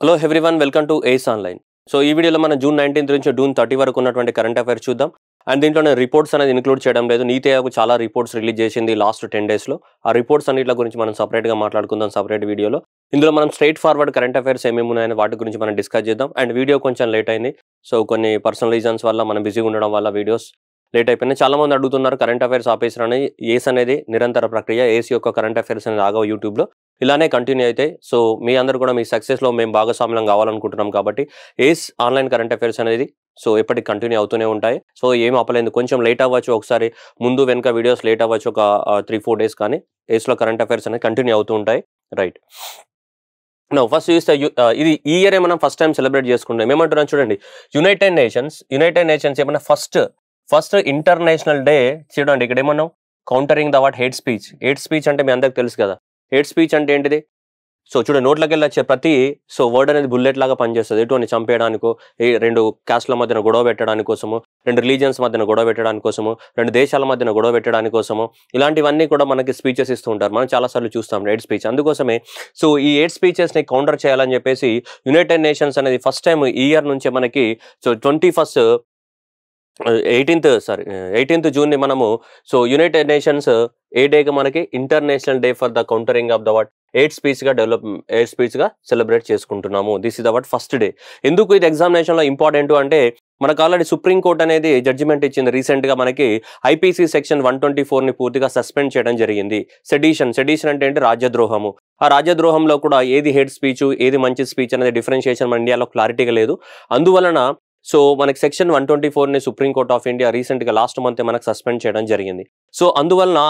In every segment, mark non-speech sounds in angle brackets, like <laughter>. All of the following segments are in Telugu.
Hello one welcome to Ace online so ఈ వీడియోలో మనం జూన్ నైన్టీన్త్ నుంచి జూన్ థర్టీ వరకు ఉన్నటువంటి కరెంట్ అఫైర్స్ చూద్దాం అండ్ దీంట్లో నేను రిపోర్ట్స్ అనేది ఇంక్లూడ్ చేయడం లేదు నీతి ఆయోగ్ చాలా రిపోర్ట్స్ రిలీజ్ చేసింది లాస్ట్ టెన్ డేస్లో ఆ రిపోర్ట్స్ అన్నిటి గురించి మనం సపరేట్గా మాట్లాడుకుందాం సపరేట్ వీడియోలో ఇందులో మనం స్ట్రైట్ ఫార్వర్డ్ కరెంట్ అఫైర్స్ ఏమేమి ఉన్నాయని వాటి గురించి మనం డిస్కస్ చేద్దాం అండ్ వీడియో కొంచెం లేట్ అయింది సో కొన్ని పర్సనల్ రీజన్స్ వల్ల మనం బిజీగా ఉండడం వల్ల వీడియోస్ లేట్ అయిపోయినాయి చాలా మంది అడుగుతున్నారు కరెంట్ అఫైర్స్ అని ఏస్ అనేది నిరంతర ప్రక్రియ ఏస్ యొక్క కరెంట్ అఫైర్స్ అనేది ఆగవు యూట్యూబ్లో ఇలానే కంటిన్యూ అయితే సో మీ అందరూ కూడా మీ సక్సెస్లో మేము భాగస్వామ్యం కావాలనుకుంటున్నాం కాబట్టి ఏస్ ఆన్లైన్ కరెంట్ అఫైర్స్ అనేది సో ఎప్పటికి కంటిన్యూ అవుతూనే ఉంటాయి సో ఏం అప్పలేదు కొంచెం లేట్ అవ్వచ్చు ఒకసారి ముందు వెనుక వీడియోస్ లేట్ అవ్వచ్చు ఒక త్రీ ఫోర్ డేస్ కానీ ఏస్లో కరెంట్ అఫైర్స్ అనేది కంటిన్యూ అవుతూ ఉంటాయి రైట్ నో ఫస్ట్ చూస్తే ఇది ఈ ఇయర్ ఏమైనా ఫస్ట్ టైం సెలబ్రేట్ చేసుకుంటాం ఏమంటున్నాను చూడండి యునైటెడ్ నేషన్స్ యునైటెడ్ నేషన్స్ ఏమైనా ఫస్ట్ ఫస్ట్ ఇంటర్నేషనల్ డే చూడండి ఇక్కడ ఏమన్నా countering the what hate speech hate speech అంటే మీ అందరికి తెలుసు కదా హేట్ స్పీచ్ అంటే ఏంటిది సో చూడ వెళ్ళి వచ్చే ప్రతి సో వర్డ్ అనేది బుల్లెట్ లాగా పనిచేస్తుంది ఎటువంటి చంపేయడానికో రెండు క్యాస్ట్ల మధ్యన గొడవ పెట్టడాని కోసము రెండు రిలీజియన్స్ మధ్యన గొడవ పెట్టడానికి కోసము రెండు దేశాల మధ్యన గొడవ పెట్టడానికి కోసము ఇలాంటివన్నీ కూడా మనకి స్పీచెస్ ఇస్తూ ఉంటారు మనం చాలాసార్లు చూస్తాం ఎయిడ్ స్పీచ్ అందుకోసమే సో ఈ ఎయిడ్ స్పీచెస్ని కౌంటర్ చేయాలని చెప్పేసి యునైటెడ్ నేషన్స్ అనేది ఫస్ట్ టైం ఈ ఇయర్ నుంచే మనకి so twenty first eighteenth sorry eighteenth జూన్ని మనము సో యునైటెడ్ నేషన్స్ ఏ డేగా మనకి international day for the countering of the what hate స్పీచ్గా డెవలప్ ఎయిట్ స్పీచ్గా సెలబ్రేట్ చేసుకుంటున్నాము this is about first day ఎందుకు ఇది ఎగ్జామినేషన్లో ఇంపార్టెంట్ అంటే మనకు ఆల్రెడీ సుప్రీంకోర్టు అనేది జడ్జిమెంట్ ఇచ్చింది రీసెంట్గా మనకి ఐపీసీ సెక్షన్ వన్ ట్వంటీ ఫోర్ని పూర్తిగా సస్పెండ్ చేయడం జరిగింది సెడిషన్ సెడిషన్ అంటే ఏంటి రాజ్యద్రోహము ఆ రాజ్యద్రోహంలో కూడా ఏది హెడ్ స్పీచ్ ఏది మంచి స్పీచ్ అనేది డిఫరెన్షియేషన్ మన ఇండియాలో క్లారిటీగా లేదు అందువలన సో మనకి సెక్షన్ వన్ ట్వంటీ ఫోర్ని సుప్రీంకోర్టు ఆఫ్ ఇండియా రీసెంట్గా లాస్ట్ మంత్ మనకు సస్పెండ్ చేయడం జరిగింది సో అందువలన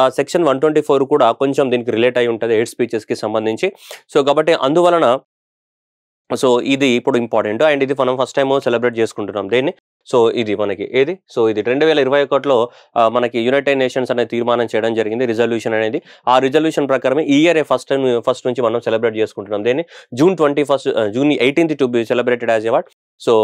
ఆ సెక్షన్ వన్ ట్వంటీ ఫోర్ కూడా కొంచెం దీనికి రిలేట్ అయి ఉంటుంది ఎయిడ్ స్పీచెస్కి సంబంధించి సో కాబట్టి అందువలన సో ఇది ఇప్పుడు ఇంపార్టెంట్ అండ్ ఇది మనం ఫస్ట్ టైం సెలబ్రేట్ చేసుకుంటున్నాం దేన్ని సో ఇది మనకి ఏది సో ఇది రెండు వేల ఇరవై ఒకటిలో మనకి యునైటెడ్ నేషన్స్ అనే తీర్మానం చేయడం జరిగింది రిజల్యూషన్ అనేది ఆ రిజల్యూషన్ ప్రకారమే ఈ ఇయర్ ఫస్ట్ టైం ఫస్ట్ నుంచి మనం సెలబ్రేట్ చేసుకుంటున్నాం దేని June twenty first June eighteenth to be celebrated as award so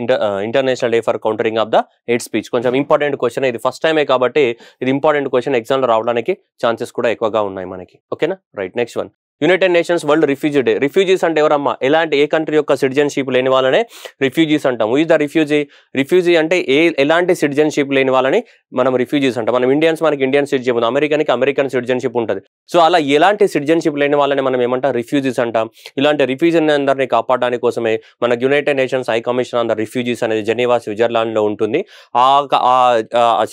inter international day for countering of the hate speech కొంచెం ఇంపార్టెంట్ క్వశ్చన్ ఇది ఫస్ట్ టైమే కాబట్టి ఇది ఇంపార్టెంట్ క్వశ్చన్ ఎగ్జామ్లో రావడానికి ఛాన్సెస్ కూడా ఎక్కువగా ఉన్నాయి మనకి ఓకేనా right next one United Nations world refugee day refugees అంటే ఎవరమ్మా ఎలాంటి ఏ కంట్రీ యొక్క సిటిజన్షిప్ లేని వాళ్ళనే రిఫ్యూజీస్ అంటాం ఈజ్ ద రిఫ్యూజీ రిఫ్యూజీ అంటే ఏ ఎలాంటి సిటిజన్షిప్ లేని వాళ్ళని మనం రిఫ్యూజీస్ అంటాం మనం ఇండియన్స్ మనకి ఇండియన్ సిటిజన్షిప్ ఉంది అమెరికానికి అమెరికన్ సిటిజన్షిప్ ఉంటుంది సో అలా ఎలాంటి సిటిజన్షిప్ లేని వాళ్ళని మనం ఏమంటాం రిఫ్యూజీస్ అంటాం ఇలాంటి రిఫ్యూజీ అందరినీ కాపాడడానికి కోసమే మన United Nations high commission on the refugees అనేది జెనీవా స్విట్జర్లాండ్లో ఉంటుంది ఆ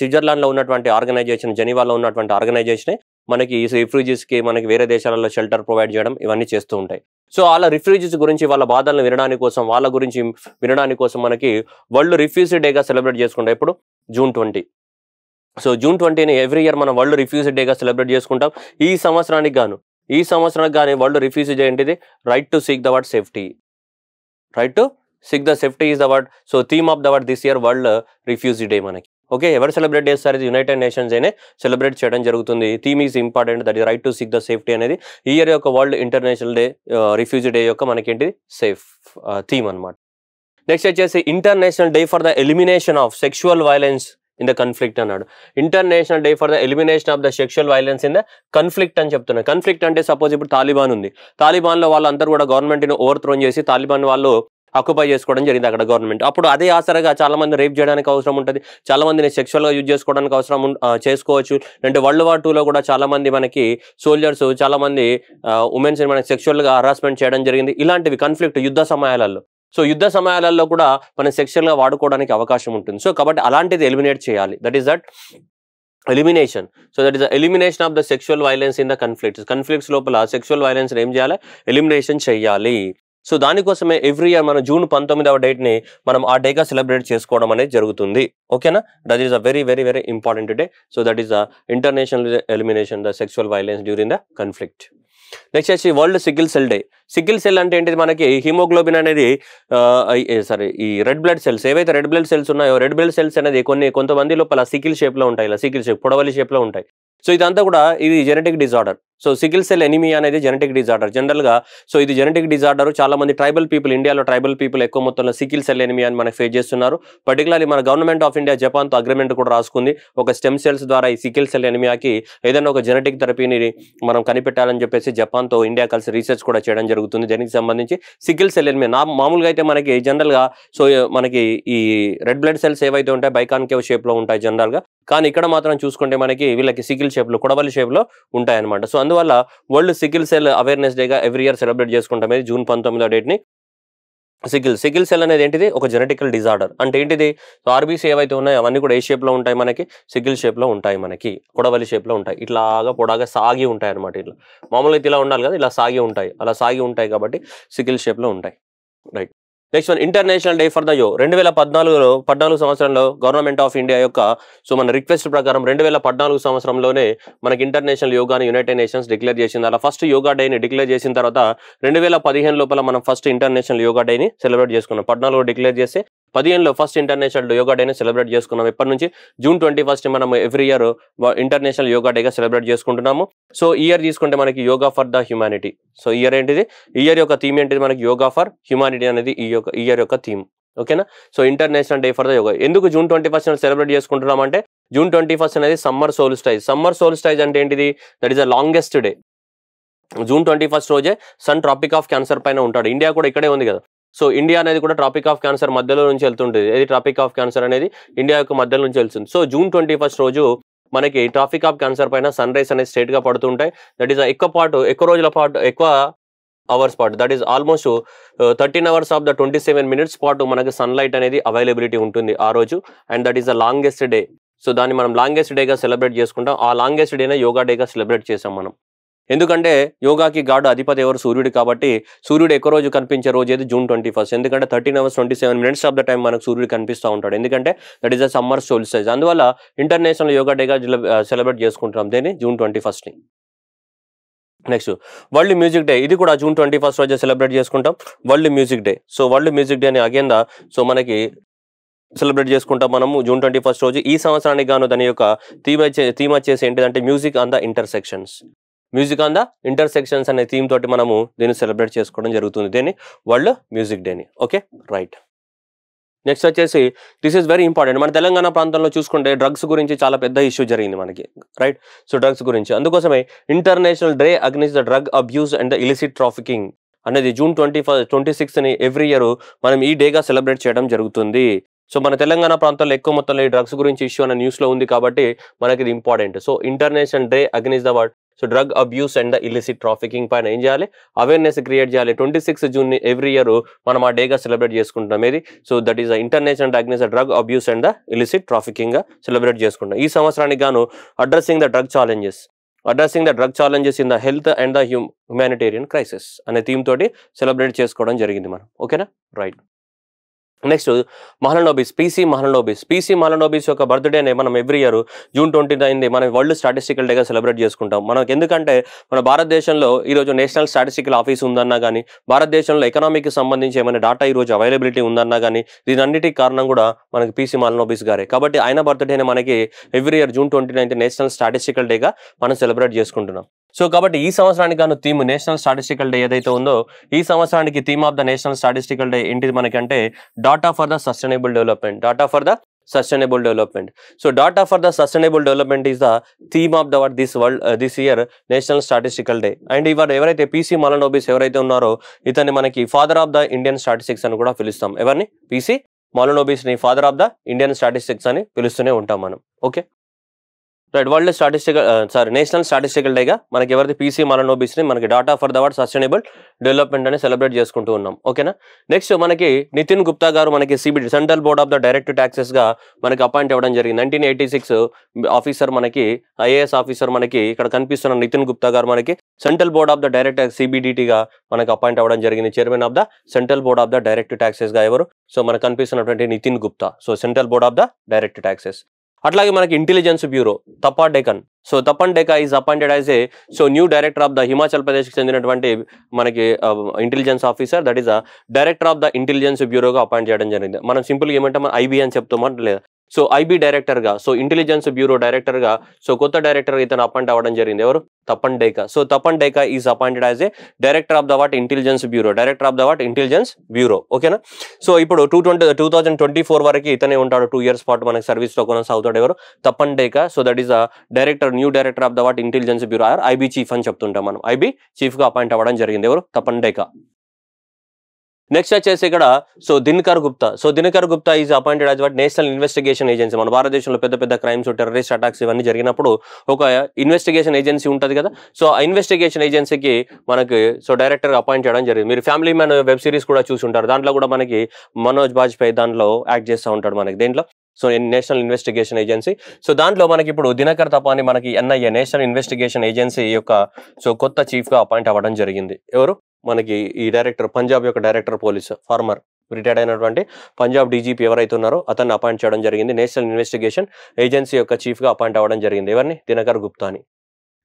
స్విట్జర్లాండ్లో ఉన్నటువంటి ఆర్గనైజేషన్ జెనీవాలో ఉన్నటువంటి ఆర్గనైజేషనే మనకి రిఫ్యూజీస్కి మనకి వేరే దేశాలలో షెల్టర్ ప్రొవైడ్ చేయడం ఇవన్నీ చేస్తూ ఉంటాయి సో వాళ్ళ రిఫ్యూజీస్ గురించి వాళ్ళ బాధలను వినడానికి కోసం వాళ్ళ గురించి వినడానికి కోసం మనకి వరల్డ్ రిఫ్యూజీ డేగా సెలబ్రేట్ చేసుకుంటాం ఇప్పుడు జూన్ ట్వంటీ సో జూన్ ట్వంటీని ఎవ్రీ ఇయర్ మనం వరల్డ్ రిఫ్యూజీ డేగా సెలబ్రేట్ చేసుకుంటాం ఈ సంవత్సరానికి గాను ఈ సంవత్సరానికి కానీ వరల్డ్ రిఫ్యూజీ డే ఏంటిది right to seek the word safety right to seek the safety is the word so theme of the word this year world refugee day మనకి ఓకే ఎవరు సెలబ్రేట్ చేస్తారు యునైటెడ్ నేషన్స్ అయినా సెలబ్రేట్ చేయడం జరుగుతుంది theme is important that right to seek the safety అనేది ఈ ఇయర్ యొక్క world international day refugee day యొక్క మనకేంటి సేఫ్ థీమ్ అనమాట నెక్స్ట్ వచ్చేసి international day for the elimination of sexual violence in the conflict అన్నాడు international day for the elimination of the sexual violence in the conflict అని చెప్తున్నాడు కన్ఫ్లిక్ట్ అంటే సపోజ్ ఇప్పుడు తాలిబాన్ ఉంది తాలిబాన్లో వాళ్ళందరూ కూడా గవర్నమెంట్ని ఓవర్ థ్రోన్ చేసి తాలిబాన్ వాళ్ళు ఆక్యుపై చేసుకోవడం జరిగింది అక్కడ గవర్నమెంట్ అప్పుడు అదే ఆసరగా చాలామంది రేప్ చేయడానికి అవసరం ఉంటుంది చాలా మందిని సెక్షువల్గా యూజ్ చేసుకోవడానికి అవసరం చేసుకోవచ్చు అంటే వరల్డ్ వార్ టూలో కూడా చాలామంది మనకి సోల్జర్స్ చాలామంది ఉమెన్స్ని మనకి సెక్షువల్గా హరాస్మెంట్ చేయడం జరిగింది ఇలాంటివి కన్ఫ్లిక్ట్ యుద్ధ సమయాలలో సో యుద్ధ సమయాలలో కూడా మనం సెక్షువల్గా వాడుకోవడానికి అవకాశం ఉంటుంది సో కాబట్టి అలాంటిది ఎలిమినేట్ చేయాలి that is that elimination so that is the elimination of the sexual violence in the conflicts conflicts లోపల సెక్షువల్ వైలెన్స్ ఏం చేయాలి ఎలిమినేషన్ చేయాలి సో దానికోసమే ఎవ్రీ ఇయర్ మన జూన్ పంతొమ్మిదవ డేట్ని మనం ఆ డేగా సెలబ్రేట్ చేసుకోవడం అనేది జరుగుతుంది ఓకేనా that is a very very very important day so that is the international elimination the sexual violence during the conflict next వచ్చి world sickle cell day sickle cell అంటే ఏంటిది మనకి హిమోగ్లోబిన్ అనేది సారీ ఈ రెడ్ బ్లడ్ సెల్స్ ఏవైతే రెడ్ బ్లడ్ సెల్స్ ఉన్నాయో రెడ్ బ్లడ్ సెల్స్ అనేది కొన్ని కొంతమంది లోపల సికిల్ షేప్లో ఉంటాయి ఇలా సికిల్ షేప్ పొడవలి షేప్లో ఉంటాయి సో ఇదంతా కూడా ఇది genetic disorder so sickle cell anaemia అనేది జెనెటిక్ డిజార్డర్ జనరల్గా సో ఇది జెనటిక్ డిజార్డర్ చాలా మంది ట్రైబల్ పీపుల్ ఇండియాలో ట్రైబల్ పీపుల్ ఎక్కువ మొత్తంలో సికిల్ సెల్ ఎనిమియా అని మనకు ఫేస్ చేస్తున్నారు పర్టికులర్లీ మన గవర్నమెంట్ ఆఫ్ ఇండియా జపాన్తో అగ్రిమెంట్ కూడా రాసుకుంది ఒక స్టెమ్ సెల్స్ ద్వారా ఈ సికిల్ సెల్ ఎనిమియాకి ఏదైనా ఒక జెనటిక్ థెరపీని మనం కనిపెట్టాలని చెప్పేసి జపాన్తో ఇండియా కలిసి రీసెర్చ్ కూడా చేయడం జరుగుతుంది దీనికి సంబంధించి సిగిల్ సెల్ ఎనిమియా నా మామూలుగా అయితే మనకి జనరల్గా సో మనకి ఈ రెడ్ బ్లడ్ సెల్స్ ఏవైతే ఉంటాయి బైకాన్కేవ్ షేప్లో ఉంటాయి జనరల్గా కానీ ఇక్కడ మాత్రం చూసుకుంటే మనకి వీళ్ళకి సికిల్ షేప్లో కొడవలి షేప్లో ఉంటాయి అనమాట సో అందువల్ల వరల్డ్ సికిల్ సెల్ అవేర్నెస్ డేగా ఎవ్రీ ఇయర్ సెలబ్రేట్ చేసుకుంటాం జూన్ పంతొమ్మిదో డేట్ని సిగిల్ సిగిల్ సెల్ అనేది ఏంటిది ఒక జెనెటికల్ డిజార్డర్ అంటే ఏంటిది ఆర్బీసీ ఏవైతే ఉన్నాయో అవన్నీ కూడా ఏ షేప్లో ఉంటాయి మనకి సిగిల్ షేప్లో ఉంటాయి మనకి కొడవలి షేప్లో ఉంటాయి ఇట్లాగా పొడాగా సాగి ఉంటాయి అనమాట ఇట్లా మామూలుగా ఇలా ఉండాలి కదా ఇలా సాగి ఉంటాయి అలా సాగి ఉంటాయి కాబట్టి సిగిల్ షేప్లో ఉంటాయి right next one international day for the యో రెండు వేల పద్నాలుగులో పద్నాలుగు సంవత్సరంలో గవర్నమెంట్ ఆఫ్ ఇండియా యొక్క సో మన రిక్వెస్ట్ ప్రకారం రెండు వేల పద్నాలుగు సంవత్సరంలోనే మనకి ఇంటర్నేషనల్ యోగాని యునైటెడ్ నేషన్స్ డిక్లేర్ చేసింది అలా ఫస్ట్ యోగా డేని డిక్లేర్ చేసిన తర్వాత రెండు వేల పదిహేను లోపల మనం ఫస్ట్ ఇంటర్నేషనల్ యోగా డేని సెలబ్రేట్ చేసుకున్నాం పద్నాలుగు డిక్లేర్ చేసి పదిహేనులో ఫస్ట్ ఇంటర్నేషనల్ యోగా డేని సెలబ్రేట్ చేసుకున్నాం ఇప్పటి నుంచి జూన్ ట్వంటీ ఫస్ట్ మనం ఎవ్రీ ఇయర్ ఇంటర్నేషనల్ యోగా డేగా సెలబ్రేట్ చేసుకుంటున్నాము సో ఇయర్ తీసుకుంటే మనకి yoga for the humanity so year ఏంటిది ఇయర్ యొక్క థీమ్ ఏంటిది మనకి యోగా ఫర్ హ్యుమానిటీ అనేది ఈ యొక్క ఇయర్ యొక్క థీమ్ ఓకేనా so international day for the yoga ఎందుకు జూన్ ట్వంటీ ఫస్ట్ సెలబ్రేట్ చేసుకుంటున్నాం అంటే జూన్ ట్వంటీ ఫస్ట్ అనేది సమ్మర్ స్టైజ్ సమ్మర్ స్టైజ్ అంటే ఏంటిది that is the longest day June twenty first రోజే సన్ ట్రాపిక్ ఆఫ్ క్యాన్సర్ పైన ఉంటాడు ఇండియా కూడా ఇక్కడే ఉంది కదా సో ఇండియా అనేది కూడా ట్రాపిక్ ఆఫ్ క్యాన్సర్ మధ్యలో నుంచి వెళ్తుంటుంది ఏది ట్రాపిక్ ఆఫ్ క్యాన్సర్ అనేది ఇండియా యొక్క మధ్యలో నుంచి వెళ్తుంది సో జూన్ ట్వంటీ ఫస్ట్ రోజు మనకి ట్రాఫిక్ ఆఫ్ క్యాన్సర్ పైన సన్ రైజ్ అనేది గా పడుతుంటాయి దట్ ఈస్ ఎక్కువ పాటు ఎక్కువ రోజుల పాటు ఎక్కువ అవర్స్ పాటు that is almost thirteen hours of the twenty seven minutes పాటు మనకి సన్ లైట్ అనేది అవైలబిలిటీ ఉంటుంది ఆ రోజు and that is the longest day so దాన్ని మనం లాంగెస్ట్ డేగా సెలబ్రేట్ చేసుకుంటాం ఆ లాంగెస్ట్ డేనే యోగా డేగా సెలబ్రేట్ చేసాం మనం ఎందుకంటే యోగాకి గాడు అధిపతి ఎవరు సూర్యుడు కాబట్టి సూర్యుడు ఎక్కువ రోజు కనిపించే రోజు ఏది జూన్ ట్వంటీ ఫస్ట్ ఎందుకంటే thirteen hours twenty seven minutes of the time మనకు సూర్యుడు కనిపిస్తూ ఉంటాడు ఎందుకంటే దట్ ఈస్ అ సమ్మర్ సైజ్ అందువల్ల ఇంటర్నేషనల్ యోగా డేగా సెలబ్రేట్ చేసుకుంటున్నాం దేని జూన్ ట్వంటీ ఫస్ట్ని నెక్స్ట్ వరల్డ్ మ్యూజిక్ డే ఇది కూడా జూన్ ట్వంటీ ఫస్ట్ రోజు సెలబ్రేట్ చేసుకుంటాం world music day so world music day అని అగేందా సో మనకి సెలబ్రేట్ చేసుకుంటాం మనము జూన్ ట్వంటీ ఫస్ట్ రోజు ఈ సంవత్సరానికి గాను దాని యొక్క థీమ్ థీమ్ వచ్చేసి ఏంటిదంటే music on the intersections music on the intersections అనే థీమ్ తోటి మనము దీన్ని సెలబ్రేట్ చేసుకోవడం జరుగుతుంది దీన్ని వరల్డ్ మ్యూజిక్ డేని ఓకే రైట్ నెక్స్ట్ వచ్చేసి దిస్ ఈస్ వెరీ ఇంపార్టెంట్ మన తెలంగాణ ప్రాంతంలో చూసుకుంటే డ్రగ్స్ గురించి చాలా పెద్ద ఇష్యూ జరిగింది మనకి రైట్ సో డ్రగ్స్ గురించి అందుకోసమే international day against the drug abuse and the illicit trafficking అనేది జూన్ ట్వంటీ ఫస్ట్ ట్వంటీ సిక్స్ని ఎవ్రీ ఇయర్ మనం ఈ డేగా సెలబ్రేట్ చేయడం జరుగుతుంది సో మన తెలంగాణ ప్రాంతంలో ఎక్కువ మొత్తంలో ఈ డ్రగ్స్ గురించి ఇష్యూ అనే న్యూస్లో ఉంది కాబట్టి మనకి ఇది important so international day against the world So drug abuse and the illicit trafficking in pa awareness create jale. 26 June every year manama day ga celebrate cheskuntam edi. So that is the international day of drug abuse and the illicit trafficking ga celebrate cheskuntam. Ee samasrani gaanu addressing the drug challenges. Addressing the drug challenges in the health and the humanitarian crisis. And a theme today celebrate cheskodan jarigindi man. Okay na? Right. Next Mahalanobis PC Mahalanobis PC Mahalanobis యొక్క బర్త్డేనే మనం every year June twenty ninth మనం వరల్డ్ స్టాటిస్టికల్ డేగా సెలబ్రేట్ చేసుకుంటాం మనకు ఎందుకంటే మన భారతదేశంలో ఈరోజు నేషనల్ స్టాటిస్టికల్ ఆఫీస్ ఉందన్నా కానీ భారతదేశంలో ఎకనామీకి సంబంధించి ఏమైనా డాటా ఈరోజు అవైలబిలిటీ ఉందన్నా కానీ దీనన్నిటికి కారణం కూడా మనకి పీసీ మహలనోబీస్ గారే కాబట్టి ఆయన బర్త్డేనే మనకి every year June twenty ninth national statistical డేగా మనం సెలబ్రేట్ చేసుకుంటున్నాం సో కాబట్టి ఈ సంవత్సరానికి కానీ థీమ్ నేషనల్ స్టాటిస్టికల్ డే ఏదైతే ఉందో ఈ సంవత్సరానికి theme of the national statistical day ఏంటిది మనకంటే data for the sustainable development data for the sustainable development so data for the sustainable development is the theme of the this world uh, this year national statistical day and ఇవాళ ఎవరైతే పీసీ మాలనోబిస్ ఎవరైతే ఉన్నారో ఇతన్ని మనకి father of the Indian statistics అని కూడా పిలుస్తాం ఎవరిని పీసీ మాలనోబిస్ని father of the Indian statistics అని పిలుస్తూనే ఉంటాం మనం okay right world statistical sorry national statistical డేగా మనకి ఎవరిది పీసీ మన ఓబీసీని మనకి data for the world sustainable development అని సెలబ్రేట్ చేసుకుంటూ ఉన్నాం ఓకేనా నెక్స్ట్ మనకి నితిన్ గుప్తా గారు మనకి CBD central board of the direct ట్యాక్సెస్గా మనకి అపాయింట్ అవ్వడం జరిగింది నైన్టీన్ ఎయిటీ సిక్స్ ఆఫీసర్ మనకి ఐఏఎస్ ఆఫీసర్ మనకి ఇక్కడ కనిపిస్తున్న నితిన్ గుప్తా గారు మనకి central board of the direct సిబిడిటీగా మనకి అపాయింట్ అవ్వడం జరిగింది chairman of the central board of the direct ట్యాక్సెస్గా ఎవరు సో మనకు కనిపిస్తున్నటువంటి Nitin Gupta so central board of the direct taxes అట్లాగే మనకి intelligence bureau Tapan Deka so Tapan Deka is appointed as a so new director of the Himachal ప్రదేశ్కి చెందినటువంటి మనకి intelligence officer that is the director of the intelligence బ్యూరోగా అపాయింట్ చేయడం జరిగింది మనం సింపుల్గా ఏమంటే మనం ఐబీ అని చెప్తాం లేదా సో ఐబీ డైరెక్టర్గా సో ఇంటెలిజెన్స్ బ్యూరో డైరెక్టర్గా సో కొత్త డైరెక్టర్ ఇతను అపాయింట్ అవ్వడం జరిగింది ఎవరు Tapan Deka so Tapan Deka is appointed as a director of the what intelligence bureau director of the what intelligence bureau ఓకేనా సో ఇప్పుడు two twenty two thousand twenty four వరకు ఇతనే ఉంటాడు టూ ఇయర్స్ పాటు మనకి సర్వీస్లో అవుతాడు ఎవరు Tapan Deka so that is a director new director of the what intelligence bureau or IB chief అని చెప్తుంటాం మనం ఐబీ చీఫ్గా అపాయింట్ అవ్వడం జరిగింది ఎవరు తపన్ డేకా నెక్స్ట్ వచ్చేసి ఇక్కడ so Dinakar Gupta so Dinakar Gupta is appointed as what national investigation agency మన భారతదేశంలో పెద్ద పెద్ద క్రైమ్స్ టెర్రరిస్ట్ అటాక్స్ ఇవన్నీ జరిగినప్పుడు ఒక ఇన్వెస్టిగేషన్ ఏజెన్సీ ఉంటుంది కదా సో ఆ ఇన్వెస్టిగేషన్ ఏజెన్సీకి మనకి సో డైరెక్టర్గా అపాయింట్ చేయడం జరిగింది మీరు ఫ్యామిలీ మ్యాన్ వెబ్ సిరీస్ కూడా చూసి ఉంటారు దాంట్లో కూడా మనకి మనోజ్ బాజ్పేయి దాంట్లో యాక్ట్ చేస్తూ ఉంటాడు మనకి దీంట్లో so national investigation agency so దాంట్లో మనకి ఇప్పుడు దినకర్ తపాని మనకి ఎన్ఐఏ నేషనల్ ఇన్వెస్టిగేషన్ ఏజెన్సీ యొక్క సో కొత్త చీఫ్గా అపాయింట్ అవ్వడం జరిగింది ఎవరు మనకి ఈ డైరెక్టర్ పంజాబ్ యొక్క డైరెక్టర్ పోలీస్ ఫార్మర్ రిటైర్డ్ అయినటువంటి పంజాబ్ డీజీపీ ఎవరైతే ఉన్నారో అతన్ని అపాయింట్ చేయడం జరిగింది నేషనల్ ఇన్వెస్టిగేషన్ ఏజెన్సీ యొక్క చీఫ్గా అపాయింట్ అవ్వడం జరిగింది ఎవరిని దినకర్ గుప్తా అని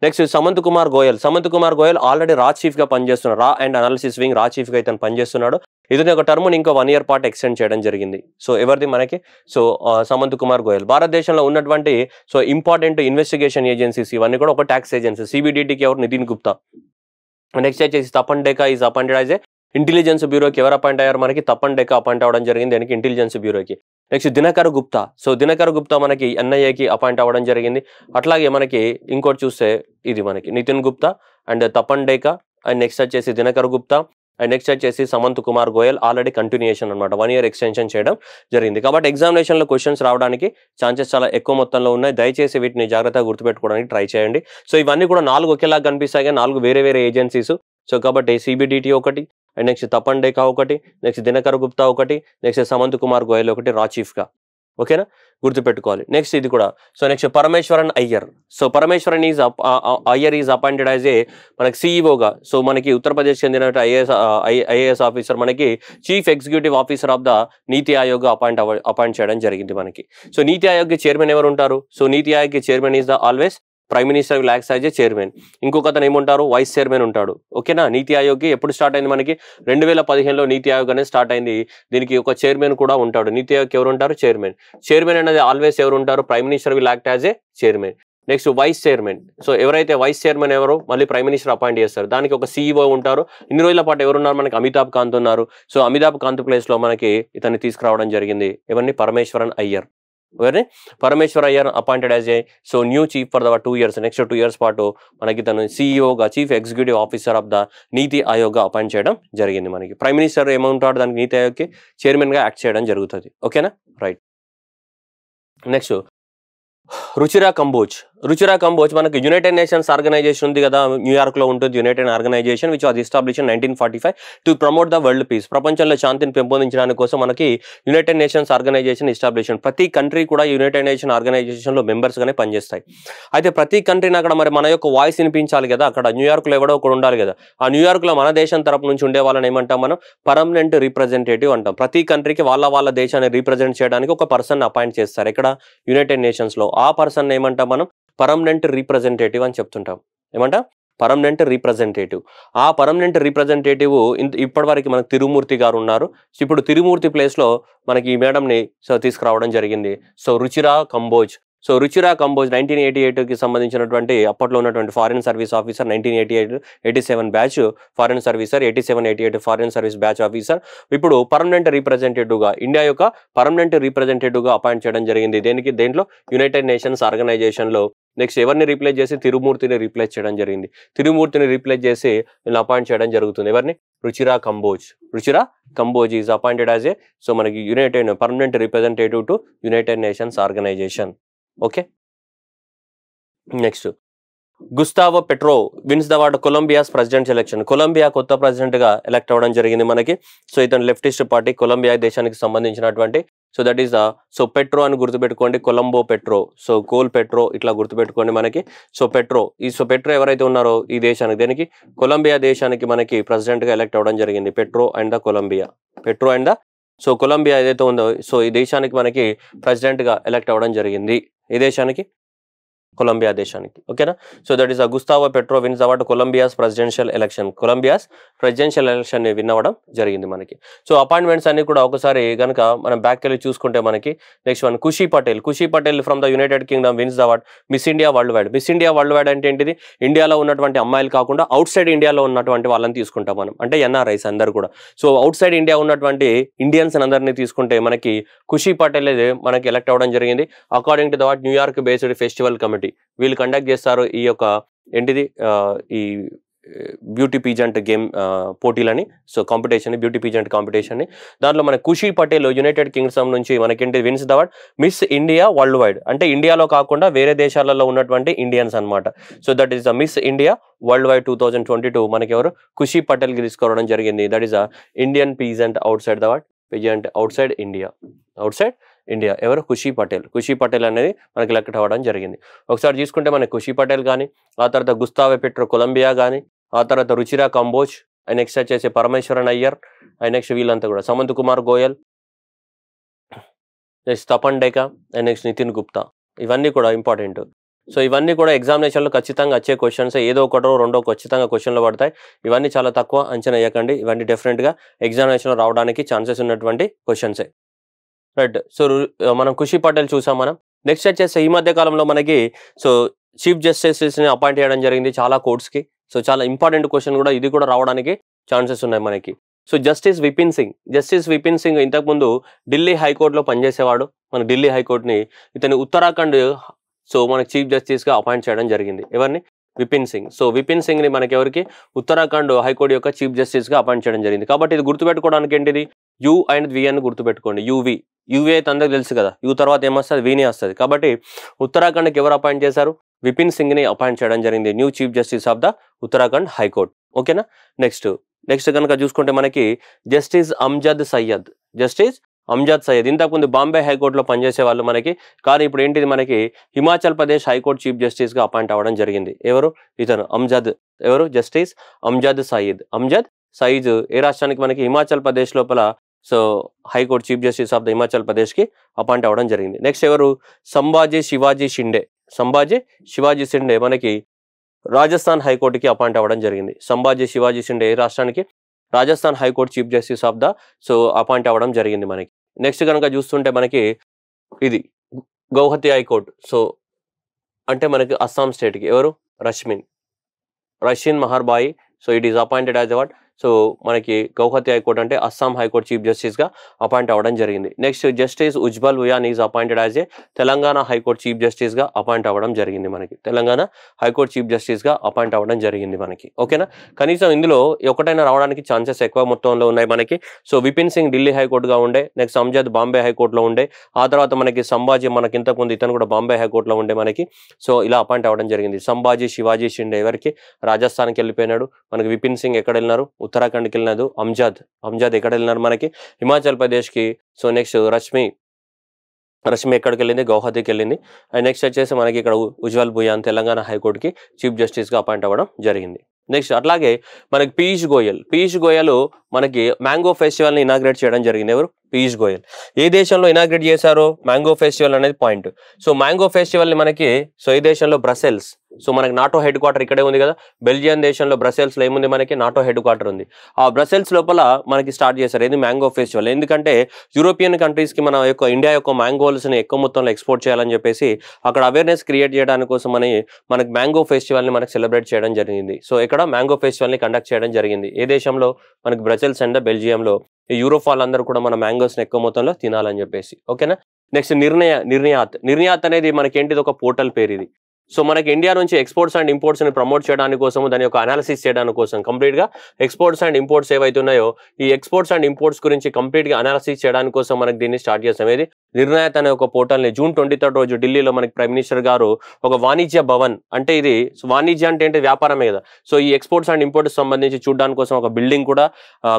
నెక్స్ట్ సమంత్ కుమార్ గోయల్ సమంత్ కుమార్ గోయల్ ఆల్రెడీ రా చీఫ్గా పనిచేస్తున్నారు రా అండ్ అనాలిసిస్ వింగ్ రా చీఫ్గా అయితే పనిచేస్తున్నాడు ఇది ఒక టర్మ్ని ఇంకో వన్ ఇయర్ పాటు ఎక్స్టెండ్ చేయడం జరిగింది సో ఎవరిది మనకి సో సమంత్ కుమార్ గోయల్ భారతదేశంలో ఉన్నటువంటి సో ఇంపార్టెంట్ ఇన్వెస్టిగేషన్ ఏజెన్సీస్ ఇవన్నీ కూడా ఒక ట్యాక్స్ ఏజెన్సీ సిబిడిటీకి ఎవరు నితిన్ గుప్తా నెక్స్ట్ వచ్చేసి Tapan Deka is appointed as a intelligence బ్యూరోకి ఎవరు అపాయింట్ అయ్యారు మనకి తపన్ డేకా అపాయింట్ అవ్వడం జరిగింది దానికి ఇంటెలిజెన్స్ బ్యూరోకి నెక్స్ట్ దినకర్ గుప్తా సో దినకర్ గుప్తా మనకి ఎన్ఐఏకి అపాయింట్ అవ్వడం జరిగింది అట్లాగే మనకి ఇంకోటి చూస్తే ఇది మనకి Nitin Gupta and Tapan Deka and next వచ్చేసి దినకర్ గుప్తా అండ్ నెక్స్ట్ వచ్చేసి సమంత్ కుమార్ గోయల్ ఆల్రెడీ కంటిన్యూషన్ అనమాట వన్ ఇయర్ ఎక్స్టెన్షన్ చేయడం జరిగింది కాబట్టి ఎగ్జామినేషన్లో క్వశ్చన్స్ రావడానికి ఛాన్సెస్ చాలా ఎక్కువ మొత్తంలో ఉన్నాయి దయచేసి వీటిని జాగ్రత్తగా గుర్తుపెట్టుకోవడానికి ట్రై చేయండి సో ఇవన్నీ కూడా నాలుగు ఒకేలాగా కనిపిస్తాయి నాలుగు వేరే వేరే ఏజెన్సీస్ సో కాబట్టి సిబిడిటీ ఒకటి అండ్ నెక్స్ట్ తపన్ డేకా ఒకటి నెక్స్ట్ దినకర్ గుప్తా ఒకటి నెక్స్ట్ సమంత్ కుమార్ గోయల్ ఒకటి రాచీఫ్గా ఓకేనా గుర్తుపెట్టుకోవాలి నెక్స్ట్ ఇది కూడా so next Parameswaran Iyer so Parameswaran is Iyer is appointed as a మనకి సిఈఓగా e సో మనకి ఉత్తరప్రదేశ్ చెందిన ఐఏఎస్ ఐఏఎస్ ఆఫీసర్ మనకి chief executive officer of the Niti Aayog appoint appoint చేయడం జరిగింది మనకి సో నీతి ఆయోగ్ చైర్మన్ ఎవరు ఉంటారు so Niti Aayog chairman is the always prime minister relax as a chairman ఇంకొక అతను ఏమంటారు వైస్ చైర్మన్ ఉంటాడు ఓకేనా నీతి ఆయోగ్ ఎప్పుడు స్టార్ట్ అయింది మనకి రెండు వేల పదిహేనులో నీతి ఆయోగ్ అనేది స్టార్ట్ అయింది దీనికి ఒక చైర్మన్ కూడా ఉంటాడు నీతి ఆయోగ్ ఎవరు ఉంటారు చైర్మన్ చైర్మన్ అనేది ఆల్వేస్ ఎవరు ఉంటారు prime minister will act as a chairman next vice chairman so ఎవరైతే వైస్ చైర్మన్ ఎవరో మళ్ళీ ప్రైమ్ మినిస్టర్ అపాయింట్ చేస్తారు దానికి ఒక సీఈఓ e ఉంటారు ఇన్ని రోజుల పాటు ఎవరున్నారు మనకి అమితాబ్ కాంత్ ఉన్నారు సో అమితాబ్ కాంత్ ప్లేస్లో మనకి ఇతన్ని తీసుకురావడం జరిగింది ఇవన్నీ Parameswaran Iyer okay Parameshwar Iyer appointed as a so new chief for the two years next two years పాటు మనకి తను సీఈఓగా chief executive officer of the Niti Aayog appoint చేయడం జరిగింది మనకి ప్రైమ్ మినిస్టర్ ఏమంటాడు దానికి నీతి ఆయోగ్కి చైర్మన్గా యాక్ట్ చేయడం జరుగుతుంది ఓకేనా రైట్ నెక్స్ట్ రుచిరా కంబోజ్ రుచిరా కంబోజ్ మనకి యునైటెడ్ నేషన్స్ ఆర్గనైజేషన్ ఉంది కదా న్యూయార్క్లో ఉంటుంది యునైటెడ్ ఆర్గనైజేషన్ విచ్ అది establish nineteen forty five to promote the world peace ప్రపంచంలో శాంతిని పెంపొందించడానికి కోసం మనకి యునైటెడ్ నేషన్స్ ఆర్గనైజేషన్ ఎస్టాబ్లిష్ ప్రతి కంట్రీ కూడా యునైటెడ్ నేషన్ ఆర్గనైజేషన్లో మెంబర్స్గానే పనిచేస్తాయి అయితే ప్రతి కంట్రీని అక్కడ మరి మన యొక్క వాయిస్ వినిపించాలి కదా అక్కడ న్యూయార్క్లో ఎవడో ఒకడు ఉండాలి కదా ఆ న్యూయార్క్లో మన దేశం తరపు నుంచి ఉండే వాళ్ళని ఏమంటాం మనం పర్మనెంట్ రిప్రజెంటేటివ్ అంటాం ప్రతి కంట్రీకి వాళ్ళ వాళ్ళ దేశాన్ని రిప్రజెంట్ చేయడానికి ఒక పర్సన్ అపాయింట్ చేస్తారు ఇక్కడ యునైటెడ్ నేషన్స్లో ఆ పర్సన్ ఏమంటాం మనం పర్మనెంట్ రీప్రజెంటేటివ్ అని చెప్తుంటాం ఏమంట పర్మనెంట్ రీప్రజెంటేటివ్ ఆ పర్మనెంట్ రీప్రజెంటేటివ్ ఇప్పటివరకు మనకు తిరుమూర్తి గారు ఉన్నారు ఇప్పుడు తిరుమూర్తి ప్లేస్లో మనకి ఈ మేడంని సో తీసుకురావడం జరిగింది so Ruchira Kamboj so Ruchira Kamboj nineteen eighty ఎయిట్కి సంబంధించినటువంటి అప్పట్లో ఉన్నటువంటి foreign service officer nineteen eighty eight eighty seven batch foreign servicer eighty seven eighty eight foreign service batch officer ఇప్పుడు పర్మనెంట్ రీప్రజెంటేటివ్గా ఇండియా యొక్క పర్మనెంట్ రీప్రజెంటేటివ్గా అపాయింట్ చేయడం జరిగింది దేనికి దేంట్లో యునైటెడ్ నేషన్స్ ఆర్గనైజేషన్లో నెక్స్ట్ ఎవరిని రీప్లేస్ చేసి తిరుమూర్తిని రీప్లేస్ చేయడం జరిగింది తిరుమూర్తిని రీప్లేస్ చేసి వీళ్ళని అపాయింట్ చేయడం జరుగుతుంది ఎవరిని Ruchira Kamboj Ruchira Kamboj is appointed as a so మనకి United permanent representative to United Nations organization okay next Gustavo Petro wins the award Colombia's president election Colombia కొత్త ప్రెసిడెంట్గా ఎలక్ట్ అవ్వడం జరిగింది మనకి సో ఇతను లెఫ్టిస్ట్ పార్టీ కొలంబియా దేశానికి సంబంధించినటువంటి so that is so Petro అని గుర్తుపెట్టుకోండి కొలంబో పెట్రో సో కోల్ పెట్రో ఇట్లా గుర్తుపెట్టుకోండి మనకి సో పెట్రో ఈ సో పెట్రో ఎవరైతే ఉన్నారో ఈ దేశానికి దేనికి కొలంబియా దేశానికి మనకి ప్రెసిడెంట్గా ఎలక్ట్ అవ్వడం జరిగింది Petro and the Colombia Petro and the so Colombia ఏదైతే ఉందో సో ఈ దేశానికి మనకి ప్రెసిడెంట్గా ఎలక్ట్ అవ్వడం జరిగింది ఈ దేశానికి కొలంబియా దేశానికి ఓకేనా so that is Gustavo Petro wins award Colombia's presidential election Colombia's presidential election win అవ్వడం జరిగింది మనకి సో అపాయింట్మెంట్స్ అన్ని కూడా ఒకసారి కనుక మనం బ్యాక్ వెళ్ళి చూసుకుంటే మనకి next one Khushi Patel Khushi Patel from the United Kingdom wins award Miss India worldwide Miss India worldwide అంటే ఏంటిది ఇండియాలో ఉన్నటువంటి అమ్మాయిలు కాకుండా అవుట్ సైడ్ ఇండియాలో ఉన్నటువంటి వాళ్ళని తీసుకుంటాం మనం అంటే ఎన్ఆర్ఐస్ అందరు కూడా సో అవుట్ సైడ్ ఇండియా ఉన్నటువంటి ఇండియన్స్ అందరినీ తీసుకుంటే మనకి ఖుషీ పటేల్ మనకి ఎలక్ట్ అవ్వడం జరిగింది according to that New York based festival committee committee వీళ్ళు కండక్ట్ చేస్తారు ఈ యొక్క ఏంటిది ఈ బ్యూటీ పీజెంట్ గేమ్ పోటీలని సో కాంపిటీషన్ బ్యూటీ పీజెంట్ కాంపిటీషన్ని దాంట్లో మన ఖుషి పటేల్ యునైటెడ్ కింగ్డమ్ నుంచి మనకేంటి wins the Miss India worldwide అంటే ఇండియాలో కాకుండా వేరే దేశాలలో ఉన్నటువంటి ఇండియన్స్ అనమాట so that is the Miss India worldwide two thousand twenty two మనకెవరు ఖుషి పటేల్కి తీసుకోవడం జరిగింది that is a Indian pageant outside the pageant outside India outside India ఎవరు ఖుషీ పటేల్ ఖుషీ పటేల్ అనేది మనకి లెక్కట అవ్వడం జరిగింది ఒకసారి చూసుకుంటే మనకి ఖుషీ పటేల్ కానీ ఆ తర్వాత గుస్తావే పెట్రో కొలంబియా కానీ ఆ తర్వాత రుచిరా కంబోజ్ నెక్స్ట్ వచ్చేసి పరమేశ్వరన్ అయ్యర్ నెక్స్ట్ వీళ్ళంతా కూడా Samant Kumar Goel next Tapan Deka and next Nitin Gupta ఇవన్నీ కూడా ఇంపార్టెంట్ సో ఇవన్నీ కూడా ఎగ్జామినేషన్లో ఖచ్చితంగా వచ్చే క్వశ్చన్స్ ఏదో ఒకటో రెండో ఖచ్చితంగా క్వశ్చన్లు పడతాయి ఇవన్నీ చాలా తక్కువ అంచనా వేయకండి ఇవన్నీ డెఫినెట్గా ఎగ్జామినేషన్లో రావడానికి ఛాన్సెస్ ఉన్నటువంటి క్వశ్చన్సే రైట్ సో uh, మనం ఖుషి పటేల్ చూసాం మనం నెక్స్ట్ వచ్చేసి ఈ మధ్య కాలంలో మనకి సో చీఫ్ జస్టిస్ని అపాయింట్ చేయడం జరిగింది చాలా కోర్ట్స్కి సో చాలా ఇంపార్టెంట్ క్వశ్చన్ కూడా ఇది కూడా రావడానికి ఛాన్సెస్ ఉన్నాయి మనకి so justice Vipin Singh justice Vipin Singh ఇంతకుముందు ఢిల్లీ హైకోర్టులో పనిచేసేవాడు మన ఢిల్లీ హైకోర్టుని ఇతని ఉత్తరాఖండ్ సో మనకి చీఫ్ జస్టిస్గా అపాయింట్ చేయడం జరిగింది ఎవరిని విపిన్ సింగ్ సో విపిన్ సింగ్ని మనకి ఎవరికి ఉత్తరాఖండ్ హైకోర్టు యొక్క చీఫ్ జస్టిస్గా అపాయింట్ చేయడం జరిగింది కాబట్టి ఇది గుర్తుపెట్టుకోవడానికి ఏంటిది యూ అండ్ వి అని గుర్తుపెట్టుకోండి యూవి యూవీ అయితే అందరికి తెలుసు కదా యూ తర్వాత ఏమొస్తుంది వీనే వస్తుంది కాబట్టి ఉత్తరాఖండ్కి ఎవరు అపాయింట్ చేశారు విపిన్ సింగ్ని అపాయింట్ చేయడం జరిగింది new chief justice of the Uttarakhand high court ఓకేనా నెక్స్ట్ నెక్స్ట్ కనుక చూసుకుంటే మనకి జస్టిస్ అంజద్ సయ్యద్ జస్టిస్ అంజాద్ సయ్యద్ ఇంతకుముందు బాంబే హైకోర్టులో పనిచేసే వాళ్ళు మనకి కానీ ఇప్పుడు ఏంటిది మనకి హిమాచల్ ప్రదేశ్ హైకోర్టు చీఫ్ జస్టిస్గా అపాయింట్ అవ్వడం జరిగింది ఎవరు ఇతను అంజాద్ ఎవరు జస్టిస్ అంజాద్ సయ్యద్ అంజాద్ సైజు ఏ రాష్ట్రానికి మనకి హిమాచల్ ప్రదేశ్ లోపల so high court chief justice of the Himachal ప్రదేశ్కి అపాయింట్ అవ్వడం జరిగింది నెక్స్ట్ ఎవరు సంభాజీ శివాజీ షిండే సంభాజీ శివాజీ షిండే మనకి రాజస్థాన్ హైకోర్టుకి అపాయింట్ అవ్వడం జరిగింది సంభాజీ శివాజీ షిండే ఏ రాష్ట్రానికి Rajasthan high court chief justice of the so appoint అవ్వడం జరిగింది మనకి నెక్స్ట్ కనుక చూస్తుంటే మనకి ఇది గౌహతి హైకోర్టు సో అంటే మనకి అస్సాం స్టేట్కి ఎవరు రష్మిన్ రష్యన్ మహర్బాయి so it is appointed as what so మనకి గౌహతి హైకోర్టు అంటే అస్సాం హైకోర్టు చీఫ్ జస్టిస్గా అపాయింట్ అవ్వడం జరిగింది next justice Ujjal Bhuyan is appointed as a Telangana high court chief జస్టిస్గా అపాయింట్ అవ్వడం జరిగింది మనకి తెలంగాణ హైకోర్టు చీఫ్ జస్టిస్గా అపాయింట్ అవ్వడం జరిగింది మనకి ఓకేనా కనీసం ఇందులో ఒకటైనా రావడానికి ఛాన్సెస్ ఎక్కువ మొత్తంలో ఉన్నాయి మనకి సో విపిన్ సింగ్ ఢిల్లీ హైకోర్టుగా ఉండే నెక్స్ట్ అంజద్ బాంబే హైకోర్టులో ఉండే ఆ తర్వాత మనకి సంభాజీ మనకి ఇంతకుముందు ఇతను కూడా బాంబే హైకోర్టులో ఉండే మనకి సో ఇలా అపాయింట్ అవ్వడం జరిగింది సంభాజీ శివాజీ షిండే ఎవరికి రాజస్థాన్కి వెళ్ళిపోయినాడు మనకి విపిన్ సింగ్ ఎక్కడ వెళ్ళినారు ఉత్తరాఖండ్కి వెళ్ళినారు అంజాద్ అంజాద్ ఎక్కడ వెళ్ళినారు మనకి హిమాచల్ ప్రదేశ్కి సో నెక్స్ట్ రష్మి రష్మి ఎక్కడికి వెళ్ళింది గౌహతికి వెళ్ళింది అండ్ నెక్స్ట్ వచ్చేసి మనకి ఇక్కడ ఉజ్వల్ భూయాన్ తెలంగాణ హైకోర్టుకి చీఫ్ జస్టిస్గా అపాయింట్ అవ్వడం జరిగింది నెక్స్ట్ అట్లాగే మనకి పీయూష్ గోయల్ పీయూష్ గోయల్ మనకి మ్యాంగో ఫెస్టివల్ని ఇనాగ్రేట్ చేయడం జరిగింది ఎవరు పీయూష్ గోయల్ ఏ దేశంలో ఇనాగ్రేట్ చేశారో మ్యాంగో ఫెస్టివల్ అనేది పాయింట్ సో మ్యాంగో ఫెస్టివల్ని మనకి సో ఏ దేశంలో బ్రసెల్స్ సో మనకి నాటో హెడ్ క్వార్టర్ ఇక్కడే ఉంది కదా బెల్జియన్ దేశంలో బ్రసెల్స్లో ఏముంది మనకి నాటో హెడ్ క్వార్టర్ ఉంది ఆ బ్రసెల్స్ లోపల మనకి స్టార్ట్ చేశారు ఏది మ్యాంగో ఫెస్టివల్ ఎందుకంటే యూరోపియన్ కంట్రీస్కి మన యొక్క ఇండియా యొక్క మ్యాంగోల్స్ని ఎక్కువ మొత్తంలో ఎక్స్పోర్ట్ చేయాలని చెప్పేసి అక్కడ అవేర్నెస్ క్రియేట్ చేయడానికి కోసం అని మనకి మ్యాంగో ఫెస్టివల్ని మనకి సెలబ్రేట్ చేయడం జరిగింది సో ఇక్కడ మ్యాంగో ఫెస్టివల్ని కండక్ట్ చేయడం జరిగింది ఏ దేశంలో మనకి బ్రసెల్స్ అండ్ బెల్జియంలో యూరోప్ వాళ్ళందరూ కూడా మన మ్యాంగోస్ని ఎక్కువ మొత్తంలో తినాలని చెప్పేసి ఓకేనా నెక్స్ట్ నిర్ణయ నిర్ణయాత్ నిర్ణయాత్ అనేది మనకి ఏంటిది ఒక పోర్టల్ పేరు ఇది సో మనకి ఇండియా నుంచి ఎక్స్పోర్ట్స్ అండ్ ఇంపోర్ట్స్ ని ప్రమోట్ చేయడానికి కోసం దాని యొక్క అనాలిసిస్ చేయడానికి కోసం కంప్లీట్ గా ఎక్స్పోర్ట్స్ అండ్ ఇంపోర్ట్స్ ఏవైతున్నాయో ఈ ఎక్స్పోర్ట్స్ అండ్ ఇంపోర్ట్స్ గురించి కంప్లీట్ గా అనాలిసిస్ చేయడానికి కోసం మనకి దీన్ని స్టార్ట్ చేసేది ఏది అనే ఒక పోర్టల్ని జూన్ ట్వంటీ థర్డ్ రోజు ఢిల్లీలో మనకి ప్రైమ్ మినిస్టర్ గారు ఒక వాణిజ్య భవన్ అంటే ఇది వాణిజ్య అంటే ఏంటి వ్యాపారమే కదా సో ఈ ఎక్స్పోర్ట్స్ అండ్ ఇంపోర్ట్స్ సంబంధించి చూడడానికి కోసం ఒక బిల్డింగ్ కూడా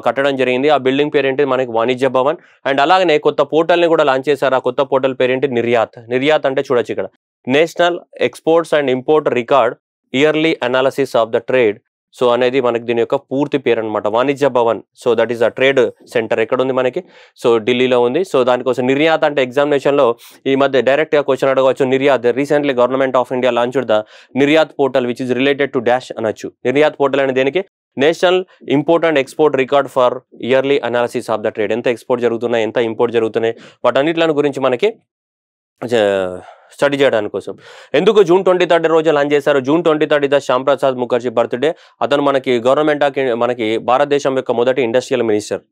కట్టడం జరిగింది ఆ బిల్డింగ్ పేరేంటి మనకి వాణిజ్య భవన్ అండ్ అలాగనే కొత్త పోర్టల్ ని కూడా లాంచ్ చేశారు ఆ కొత్త పోర్టల్ పేరేంటి నిర్యాత్ నిర్యాత్ అంటే చూడొచ్చు ఇక్కడ national exports and import record yearly analysis of the trade so అనేది మనకి దీని యొక్క పూర్తి పేరు అనమాట Vanijya Bhavan so that is a trade centre ఎక్కడ ఉంది మనకి సో ఢిల్లీలో ఉంది సో దానికోసం నిర్యాత్ అంటే ఎగ్జామినేషన్లో ఈ మధ్య డైరెక్ట్గా క్వశ్చన్ అడగవచ్చు Niryat recently government of India launched the Niryat portal which is related to dash అనొచ్చు నిర్యాత్ పోర్టల్ అనేది దేనికి national import and export record for yearly analysis of the trade ఎంత ఎక్స్పోర్ట్ జరుగుతున్నాయి ఎంత ఇంపోర్ట్ జరుగుతున్నాయి వాటన్నిటిని గురించి మనకి స్టడీ చేయడానికి కోసం ఎందుకు జూన్ ట్వంటీ థర్డ్ రోజు లాంచ్ చేశారు జూన్ ట్వంటీ థర్డ్ ఇదా శ్యామ్ ప్రసాద్ ముఖర్జీ బర్త్డే అతను మనకి గవర్నమెంట్ మనకి భారతదేశం యొక్క మొదటి ఇండస్ట్రియల్ మినిస్టర్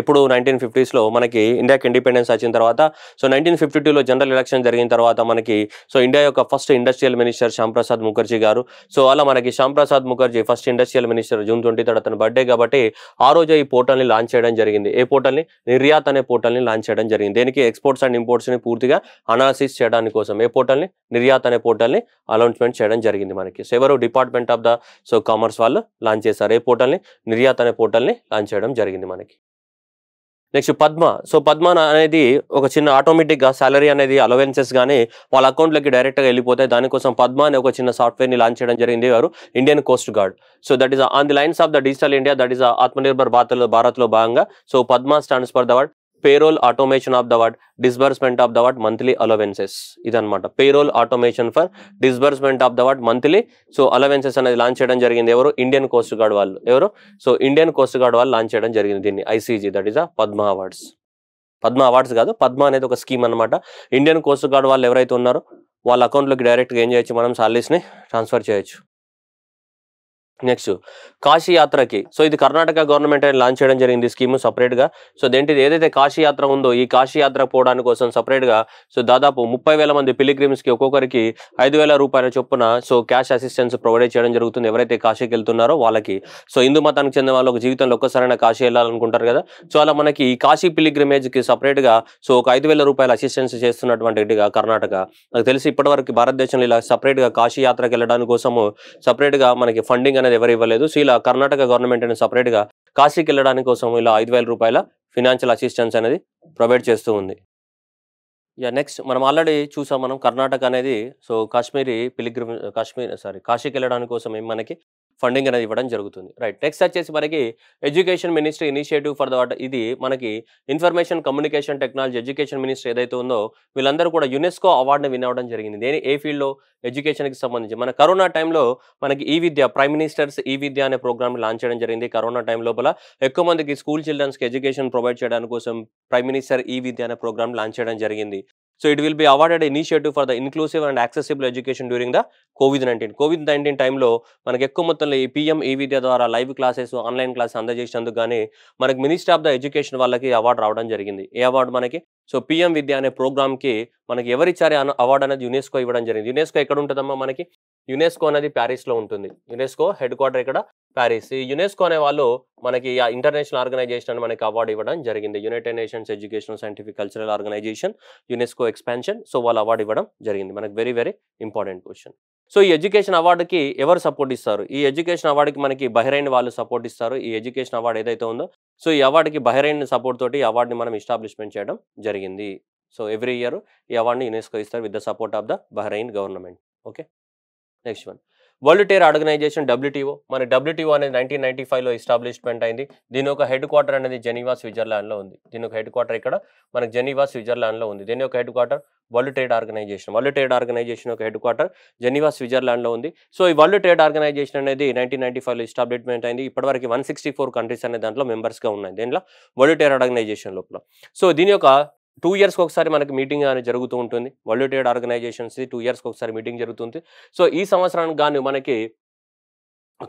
ఇప్పుడు నైన్టీన్ ఫిఫ్టీస్లో మనకి ఇండియాకి ఇండిపెండెన్స్ వచ్చిన తర్వాత సో నైన్టీన్ ఫిఫ్టీ టూలో జనరల్ ఎలక్షన్ జరిగిన తర్వాత మనకి సో ఇండియా యొక్క first industrial minister Shyamprasad Mukherjee గారు సో అలా మనకి Shyamprasad Mukherjee first industrial minister June twenty third అతని బర్త్డే కాబట్టి ఆ రోజు ఈ పోర్టల్ని లాంచ్ చేయడం జరిగింది ఏ పోర్టల్ని నిర్యాత్ అనే పోర్టల్ని లాంచ్ చేయడం జరిగింది దీనికి ఎక్స్పోర్ట్స్ అండ్ ఇంపోర్ట్స్ని పూర్తిగా అనాలిసిస్ చేయడానికి కోసం ఏ పోర్టల్ని నిర్యాత్ అనే పోర్టల్ని అనౌన్స్మెంట్ చేయడం జరిగింది మనకి సో ఎవరు department of the so commerce వాళ్ళు లాంచ్ చేశారు ఏ పోర్టల్ని నిర్యాత్ అనే పోర్టల్ని లాంచ్ చేయడం జరిగింది మనకి నెక్స్ట్ పద్మ సో పద్మ అనేది ఒక చిన్న ఆటోమేటిక్గా సాలరీ అనేది అలవెన్సెస్ కానీ వాళ్ళ అకౌంట్లోకి డైరెక్ట్గా వెళ్ళిపోతాయి దానికోసం పద్మ అనే ఒక చిన్న సాఫ్ట్వేర్ని లాంచ్ చేయడం జరిగింది వారు Indian Coast guard so that is on the lines of the digital India that is Nirbhar Bharat భారత్లో భాగంగా so Padma stands for the word payroll automation of the what disbursement of the what monthly allowances ఇదనమాట payroll automation for disbursement of the what monthly so allowances అనేది లాంచ్ చేయడం జరిగింది ఎవరు ఇండియన్ కోస్ట్ గార్డ్ వాళ్ళు ఎవరు సో ఇండియన్ కోస్ట్ గార్డ్ వాళ్ళు లాంచ్ చేయడం జరిగింది దీన్ని ICG that is a Padma awards Padma awards కాదు పద్మ అనేది ఒక స్కీమ్ అనమాట ఇండియన్ కోస్ట్ గార్డ్ వాళ్ళు ఎవరైతే ఉన్నారో వాళ్ళ అకౌంట్లోకి డైరెక్ట్గా ఏం చేయొచ్చు మనం శాలరీస్ని ట్రాన్స్ఫర్ చేయొచ్చు నెక్స్ట్ కాశీ యాత్రకి సో ఇది కర్ణాటక గవర్నమెంట్ అని లాంచ్ చేయడం జరిగింది స్కీమ్ సపరేట్గా సో దేంటి ఏదైతే కాశీ యాత్ర ఉందో ఈ కాశీ యాత్ర పోవడానికి కోసం సపరేట్గా సో దాదాపు ముప్పై వేల మంది పిలిగ్రిమ్స్కి ఒక్కొక్కరికి ఐదు వేల రూపాయల చొప్పున సో క్యాష్ అసిస్టెన్స్ ప్రొవైడ్ చేయడం జరుగుతుంది ఎవరైతే కాశీకి వెళ్తున్నారో వాళ్ళకి సో హిందూ మతానికి చెందిన వాళ్ళు ఒక జీవితంలో ఒక్కసారైనా కాశీ వెళ్ళాలనుకుంటారు కదా సో అలా మనకి ఈ కాశీ పిలిగ్రిమేజ్కి సపరేట్గా సో ఒక ఐదు వేల రూపాయల అసిస్టెన్స్ చేస్తున్నటువంటిగా కర్ణాటక నాకు తెలిసి ఇప్పటివరకు భారతదేశంలో ఇలా సపరేట్గా కాశీ యాత్రకి వెళ్ళడానికి కోసము సపరేట్గా మనకి ఫండింగ్ అనేది అనేది ఎవరు ఇవ్వలేదు సో ఇలా కర్ణాటక గవర్నమెంట్ అనేది సపరేట్గా కాశీకి వెళ్ళడానికి కోసం ఇలా ఐదు వేల రూపాయల ఫినాన్షియల్ అసిస్టెన్స్ అనేది ప్రొవైడ్ చేస్తూ ఉంది యా నెక్స్ట్ మనం ఆల్రెడీ చూసాం మనం కర్ణాటక అనేది so Kashmiri pilgrim Kashmir sorry కాశీకి వెళ్ళడానికి కోసం మనకి ఫండింగ్ అనేది ఇవ్వడం జరుగుతుంది రైట్ నెక్స్ట్ వచ్చేసి మనకి education ministry initiative for the ఇది మనకి information communication technology education ministry ఏదైతే ఉందో వీళ్ళందరూ కూడా యునెస్కో అవార్డుని విన్ అవ్వడం జరిగింది దేని ఏ ఫీల్డ్లో ఎడ్యుకేషన్కి సంబంధించి మన కరోనా టైంలో మనకి ఈ విద్య ప్రైమ్ మినిస్టర్స్ ఈ విద్య అనే ప్రోగ్రామ్ లాంచ్ చేయడం జరిగింది కరోనా టైం లోపల ఎక్కువ మందికి స్కూల్ చిల్డ్రన్స్కి ఎడ్యుకేషన్ ప్రొవైడ్ చేయడానికి కోసం ప్రైమ్ మినిస్టర్ ఈ విద్య అనే ప్రోగ్రామ్ లాంచ్ చేయడం జరిగింది so it will be awarded initiative for the inclusive and accessible education during the covid nineteen covid nineteen టైంలో మనకి ఎక్కువ మొత్తంలో ఈ పిఎం ఈ విద్య ద్వారా లైవ్ క్లాసెస్ ఆన్లైన్ క్లాసెస్ అందజేసినందుకు కానీ మనకి మినిస్టర్ ఆఫ్ ద ఎడ్యుకేషన్ వాళ్ళకి అవార్డు రావడం జరిగింది ఏ అవార్డు మనకి సో పిఎం విద్య అనే ప్రోగ్రామ్కి మనకి ఎవరిచ్చారే అవార్డు అనేది యునెస్కో ఇవ్వడం జరిగింది యునెస్కో ఎక్కడ ఉంటుందమ్మా మనకి యునెస్కో అనేది ప్యారిస్లో ఉంటుంది యునెస్కో హెడ్ క్వార్టర్ ఇక్కడ ప్యారిస్ ఈ యునెస్కో అనే వాళ్ళు మనకి ఆ ఇంటర్నేషనల్ ఆర్గనైజేషన్ అని మనకి అవార్డు ఇవ్వడం జరిగింది United Nations educational scientific cultural organization UNESCO expansion so వాళ్ళు అవార్డు ఇవ్వడం జరిగింది మనకి very very important question so ఈ ఎడ్యుకేషన్ అవార్డుకి ఎవరు సపోర్ట్ ఇస్తారు ఈ ఎడ్యుకేషన్ అవార్డుకి మనకి బహిరైన్ వాళ్ళు సపోర్ట్ ఇస్తారు ఈ ఎడ్యుకేషన్ అవార్డు ఏదైతే ఉందో సో ఈ అవార్డుకి బహిరైన్ సపోర్ట్ తోటి ఈ అవార్డుని మనం ఎస్టాబ్లిష్మెంట్ చేయడం జరిగింది సో ఎవ్రీ ఇయర్ ఈ అవార్డుని యునెస్కో ఇస్తారు with the support of the Bahrain government okay next one world trade organization WTO మన డబ్ల్యూటీఓ అనేది నైన్టీన్ నైన్టీ ఫైవ్లో ఎస్టాబ్లిష్మెంట్ అయింది దీని యొక్క హెడ్ క్వార్టర్ అనేది జెనీవా స్విట్జర్లాండ్లో ఉంది దీని యొక్క హెడ్ క్వార్టర్ ఇక్కడ మనకు జెనీవా స్విట్జర్లాండ్లో ఉంది దీని యొక్క head quarter world trade organization world trade organization యొక్క హెడ్ క్వార్టర్ జెనీవా స్విట్జర్లాండ్లో ఉంది సో ఈ వరల్డ్ ట్రేడ్ ఆర్గనైజేషన్ అనేది నైన్టీన్ నైన్టీ ఫైవ్లో ఎస్టాబ్లిష్మెంట్ అయింది ఇప్పటివరకు వన్ సిక్స్టీ ఫోర్ కంట్రీస్ అనే దాంట్లో మెంబర్స్గా ఉన్నాయి దీనిలో వరల్డ్ ట్రేడ్ ఆర్గనైజేషన్ లోపల సో దీని యొక్క టూ ఇయర్స్కి ఒకసారి మనకి మీటింగ్ అనేది జరుగుతూ ఉంటుంది వరల్డ్ ట్రేడ్ ఆర్గనైజేషన్స్ టూ ఇయర్స్కి ఒకసారి మీటింగ్ జరుగుతుంది సో ఈ సంవత్సరానికి కానీ మనకి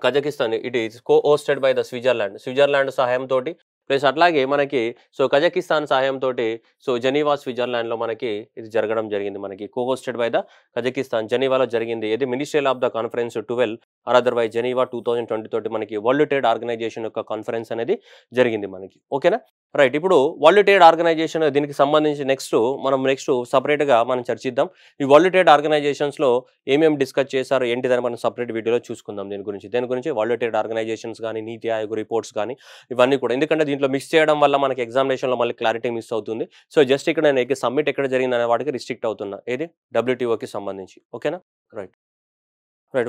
Kazakhstan it is co hosted by the Switzerland Switzerland సహాయంతో ప్లస్ అట్లాగే మనకి సో కజకిస్తాన్ సహాయంతో సో జెనీవా స్విట్జర్లాండ్లో మనకి ఇది జరగడం జరిగింది మనకి co hosted by the Kazakhstan జనీవాలో జరిగింది ఇది ministry of the conference twelve or otherwise Geneva two thousand twenty తోటి మనకి వరల్డ్ ట్రేడ్ ఆర్గనైజేషన్ యొక్క కాన్ఫరెన్స్ అనేది జరిగింది మనకి ఓకేనా రైట్ ఇప్పుడు వరల్డ్ ట్రేడ్ ఆర్గనైజేషన్ దీనికి సంబంధించి నెక్స్ట్ మనం నెక్స్ట్ సపరేట్గా మనం చర్చిద్దాం ఈ వరల్డ్ ట్రేడ్ ఆర్గనైజేషన్స్లో ఏమేమి డిస్కస్ చేశారు ఏంటి దాన్ని మనం సపరేట్ వీడియోలో చూసుకుందాం దీని గురించి దీని గురించి వరల్డ్ ట్రేడ్ ఆర్గనైజేషన్స్ కానీ నీతి ఆయోగ్ రిపోర్ట్స్ కానీ ఇవన్నీ కూడా ఎందుకంటే దీంట్లో మిస్ చేయడం వల్ల మనకి ఎగ్జామినేషన్లో మళ్ళీ క్లారిటీ మిస్ అవుతుంది సో జస్ట్ ఇక్కడ నేను సబ్మిట్ ఎక్కడ జరిగిందనే వాటికి రిస్ట్రిక్ట్ అవుతున్నా ఏది డబ్ల్యూటీఓకి సంబంధించి ఓకేనా రైట్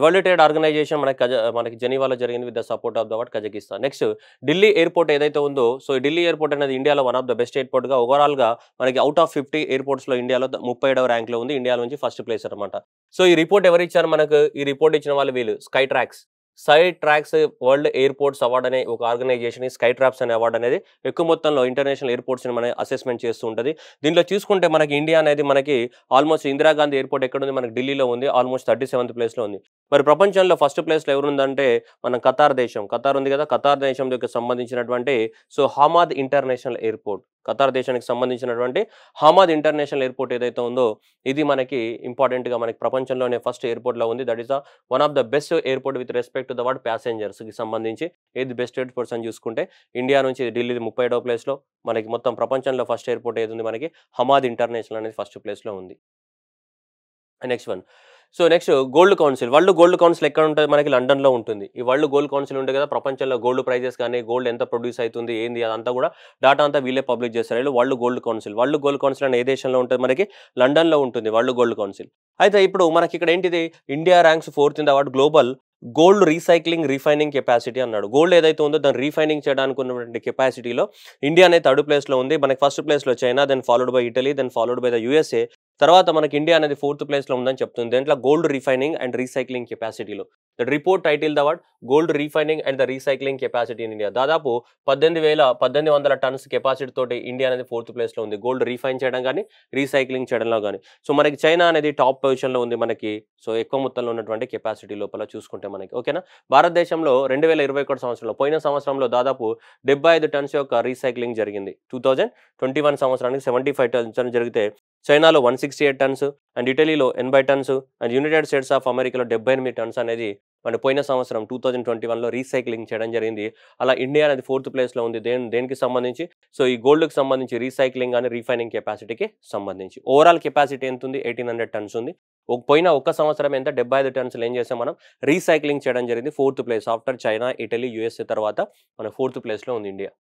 వరల్డ్ ట్రేడ్ ఆర్గనైజేషన్ మనకి కజ మనకి జెనీవాలో జరిగింది with the support of the what Kazakhstan next Delhi airport ఏదైతే ఉందో సో ఢిల్లీ ఎయిర్పోర్ట్ అనేది ఇండియాలో వన్ ఆఫ్ ద బెస్ట్ ఎయిర్పోర్ట్గా ఓవరాల్గా మనకి అవుట్ ఆఫ్ ఫిఫ్టీ ఎయిర్పోర్ట్స్లో ఇండియాలో ముప్పై ఏడవ ర్యాంక్లో ఉంది ఇండియా నుంచి ఫస్ట్ ప్లేస్ అనమాట సో ఈ రిపోర్ట్ ఎవరు ఇచ్చారు మనకు ఈ రిపోర్ట్ ఇచ్చిన వాళ్ళు వీళ్ళు Skytrax Skytrax world airports award అనే ఒక ఆర్గనైజేషన్ స్కై ట్రాప్స్ అనే అవార్డు అనేది ఎక్కువ మొత్తంలో ఇంటర్నేషనల్ ఎయిర్పోర్ట్స్ని మనం అసెస్మెంట్ చేస్తూ ఉంటుంది దీనిలో చూసుకుంటే మనకి ఇండియా అనేది మనకి ఆల్మోస్ట్ ఇందిరాగాంధీ ఎయిర్పోర్ట్ ఎక్కడ ఉంది మనకి ఢిల్లీలో ఉంది ఆల్మోస్ట్ థర్టీ సెవెంత్ ప్లేస్లో ఉంది మరి ప్రపంచంలో ఫస్ట్ ప్లేస్లో ఎవరుందంటే మన ఖతార్ దేశం ఖతార్ ఉంది కదా ఖతార్ దేశం దగ్గర సంబంధించినటువంటి so Hamad international airport Qatar దేశానికి సంబంధించినటువంటి హమాద్ ఇంటర్నేషనల్ ఎయిర్పోర్ట్ ఏదైతే ఉందో ఇది మనకి ఇంపార్టెంట్గా మనకి ప్రపంచంలోనే ఫస్ట్ ఎయిర్పోర్ట్లో ఉంది that is one of the best airport with respect respect to the world ప్యాసెంజర్స్కి సంబంధించి ఏది బెస్ట్ ఎయిర్పోర్ట్స్ అని చూసుకుంటే ఇండియా నుంచి ఢిల్లీ ముప్పై ఏడో ప్లేస్లో మనకి మొత్తం ప్రపంచంలో ఫస్ట్ ఎయిర్పోర్ట్ ఏది ఉంది మనకి హమాద్ ఇంటర్నేషనల్ అనేది ఫస్ట్ ప్లేస్లో ఉంది next one so next gold council world gold council ఎక్కడ ఉంటుంది మనకి లండన్లో ఉంటుంది ఈ వరల్డ్ గోల్డ్ కౌన్సిల్ ఉంటుంది కదా ప్రపంచంలో గోల్డ్ ప్రైజెస్ కానీ గోల్డ్ ఎంత ప్రొడ్యూస్ అవుతుంది ఏంది అదంతా కూడా డాటా అంతా వీళ్ళే పబ్లిష్ చేస్తారు వీళ్ళు world gold council world gold council అని ఏ దేశంలో ఉంటుంది మనకి లండన్లో ఉంటుంది వరల్డ్ గోల్డ్ కౌన్సిల్ అయితే ఇప్పుడు మనకి ఇక్కడ ఏంటిది India ranks fourth in the world global gold recycling refining capacity అన్నాడు గోల్డ్ ఏదైతే ఉందో దాన్ని రీఫైనింగ్ చేయడానికి ఉన్నటువంటి కెపాసిటీలో ఇండియా అనేది థర్డ్ ప్లేస్లో ఉంది మనకి ఫస్ట్ ప్లేస్లో China then followed by Italy then followed by the USA తర్వాత మనకి ఇండియా అనేది ఫోర్త్ ప్లేస్లో ఉందని చెప్తుంది దీంట్లో గోల్డ్ రీఫైనింగ్ అండ్ రీసైక్లింగ్ కెపాసిటీలో that report title the gold refining and the recycling capacity in India దాదాపు పద్దెనిమిది వేల పద్దెనిమిది వందల టన్స్ కెపాసిటీ తోటి ఇండియా అనేది ఫోర్త్ ప్లేస్లో ఉంది గోల్డ్ రీఫైన్ చేయడం కానీ రీసైక్లింగ్ చేయడంలో కానీ సో మనకి చైనా అనేది టాప్ పొజిషన్లో ఉంది మనకి సో ఎక్కువ మొత్తంలో ఉన్నటువంటి కెపాసిటీ లోపల చూసుకుంటే మనకి ఓకేనా భారతదేశంలో రెండు వేల ఇరవై ఒకటి సంవత్సరంలో పోయిన సంవత్సరంలో దాదాపు డెబ్బై ఐదు టన్స్ యొక్క రీసైక్లింగ్ జరిగింది టూ థౌజండ్ ట్వంటీ వన్ సంవత్సరానికి సెవెంటీ ఫైవ్ టన్స్ జరిగితే చైనాలో one sixty eight tons and ఇటలీలో ఎనభై tons and United States of అమెరికాలో డెబ్బై ఎనిమిది టన్స్ అనేది మన పోయిన సంవత్సరం టూ థౌజండ్ ట్వంటీ వన్లో రీసైక్లింగ్ చేయడం జరిగింది అలా ఇండియా అనేది ఫోర్త్ ప్లేస్లో ఉంది దేని దేనికి సంబంధించి సో ఈ గోల్డ్కి సంబంధించి రీసైక్లింగ్ అని రీఫైనింగ్ కెపాసిటీకి సంబంధించి ఓవరాల్ కెపాసిటీ ఎంత ఉంది ఎయిటీన్ హండ్రెడ్ టన్స్ ఉంది ఒక పోయిన ఒక్క సంవత్సరం ఎంత డెబ్బై ఐదు టన్స్లు ఏం చేసాం మనం రీసైక్లింగ్ చేయడం జరిగింది fourth place after China Italy USA తర్వాత మన ఫోర్త్ ప్లేస్లో ఉంది ఇండియా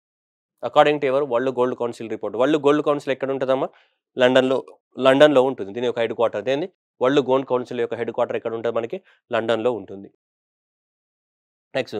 అకార్డింగ్ టు ఎవరు world gold council report world gold council ఎక్కడ ఉంటుందమ్మా లండన్లో లండన్లో ఉంటుంది దీని యొక్క హెడ్ క్వార్టర్ దేని వరల్డ్ గోల్డ్ కౌన్సిల్ యొక్క హెడ్ క్వార్టర్ ఎక్కడ ఉంటుంది మనకి లండన్లో ఉంటుంది next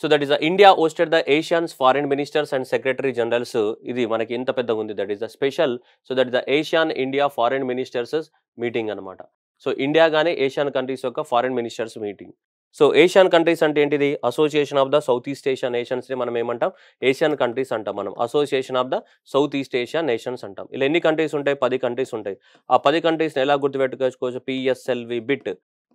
so that is India hosted the ASEAN's foreign ministers and secretary generals ఇది మనకి ఇంత పెద్దగా ఉంది that is the special so that the ASEAN India foreign ministers meeting అనమాట సో ఇండియా కానీ ఏషియన్ కంట్రీస్ యొక్క foreign ministers meeting so ASEAN countries అంటే ఏంటిది association of the South East Asia నేషన్స్ని మనం ఏమంటాం ఏషియన్ కంట్రీస్ అంటాం మనం association of the South East Asia nations అంటాం ఇలా ఎన్ని కంట్రీస్ ఉంటాయి పది కంట్రీస్ ఉంటాయి ఆ పది కంట్రీస్ని ఎలా గుర్తుపెట్టుకోవచ్చు పిఎస్ఎల్వి బిట్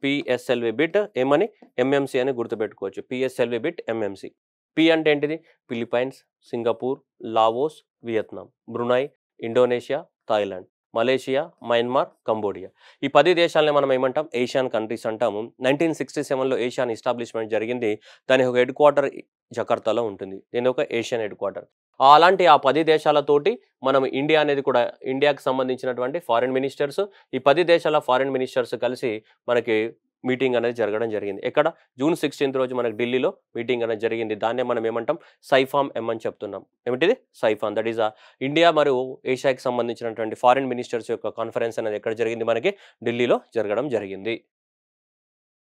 పిఎస్ఎల్వి బిట్ ఏమని ఎంఎంసి అని గుర్తుపెట్టుకోవచ్చు పిఎస్ఎల్వి బిట్ ఎంఎంసి పి అంటే ఏంటిది Philippines Singapore Laos Vietnam Brunei Indonesia Thailand Malaysia Myanmar Cambodia ఈ పది దేశాలని మనం ఏమంటాం ఏషియన్ కంట్రీస్ అంటాము నైన్టీన్ సిక్స్టీ సెవెన్లో ఏషియన్ ఎస్టాబ్లిష్మెంట్ జరిగింది దాని ఒక హెడ్ క్వార్టర్ జకర్తాలో ఉంటుంది దీని ఒక ఏషియన్ హెడ్ క్వార్టర్ అలాంటి ఆ పది దేశాలతోటి మనం ఇండియా అనేది కూడా ఇండియాకి సంబంధించినటువంటి ఫారిన్ మినిస్టర్స్ ఈ పది దేశాల ఫారిన్ మినిస్టర్స్ కలిసి మనకి మీటింగ్ అనేది జరగడం జరిగింది ఎక్కడ జూన్ సిక్స్టీన్త్ రోజు మనకు ఢిల్లీలో మీటింగ్ అనేది జరిగింది దాన్నే మనం ఏమంటాం సైఫామ్ ఎం అని చెప్తున్నాం ఏమిటిది సైఫామ్ దట్ ఈస్ ఇండియా మరియు ఏషియాకి సంబంధించినటువంటి ఫారిన్ మినిస్టర్స్ యొక్క కాన్ఫరెన్స్ అనేది ఎక్కడ జరిగింది మనకి ఢిల్లీలో జరగడం జరిగింది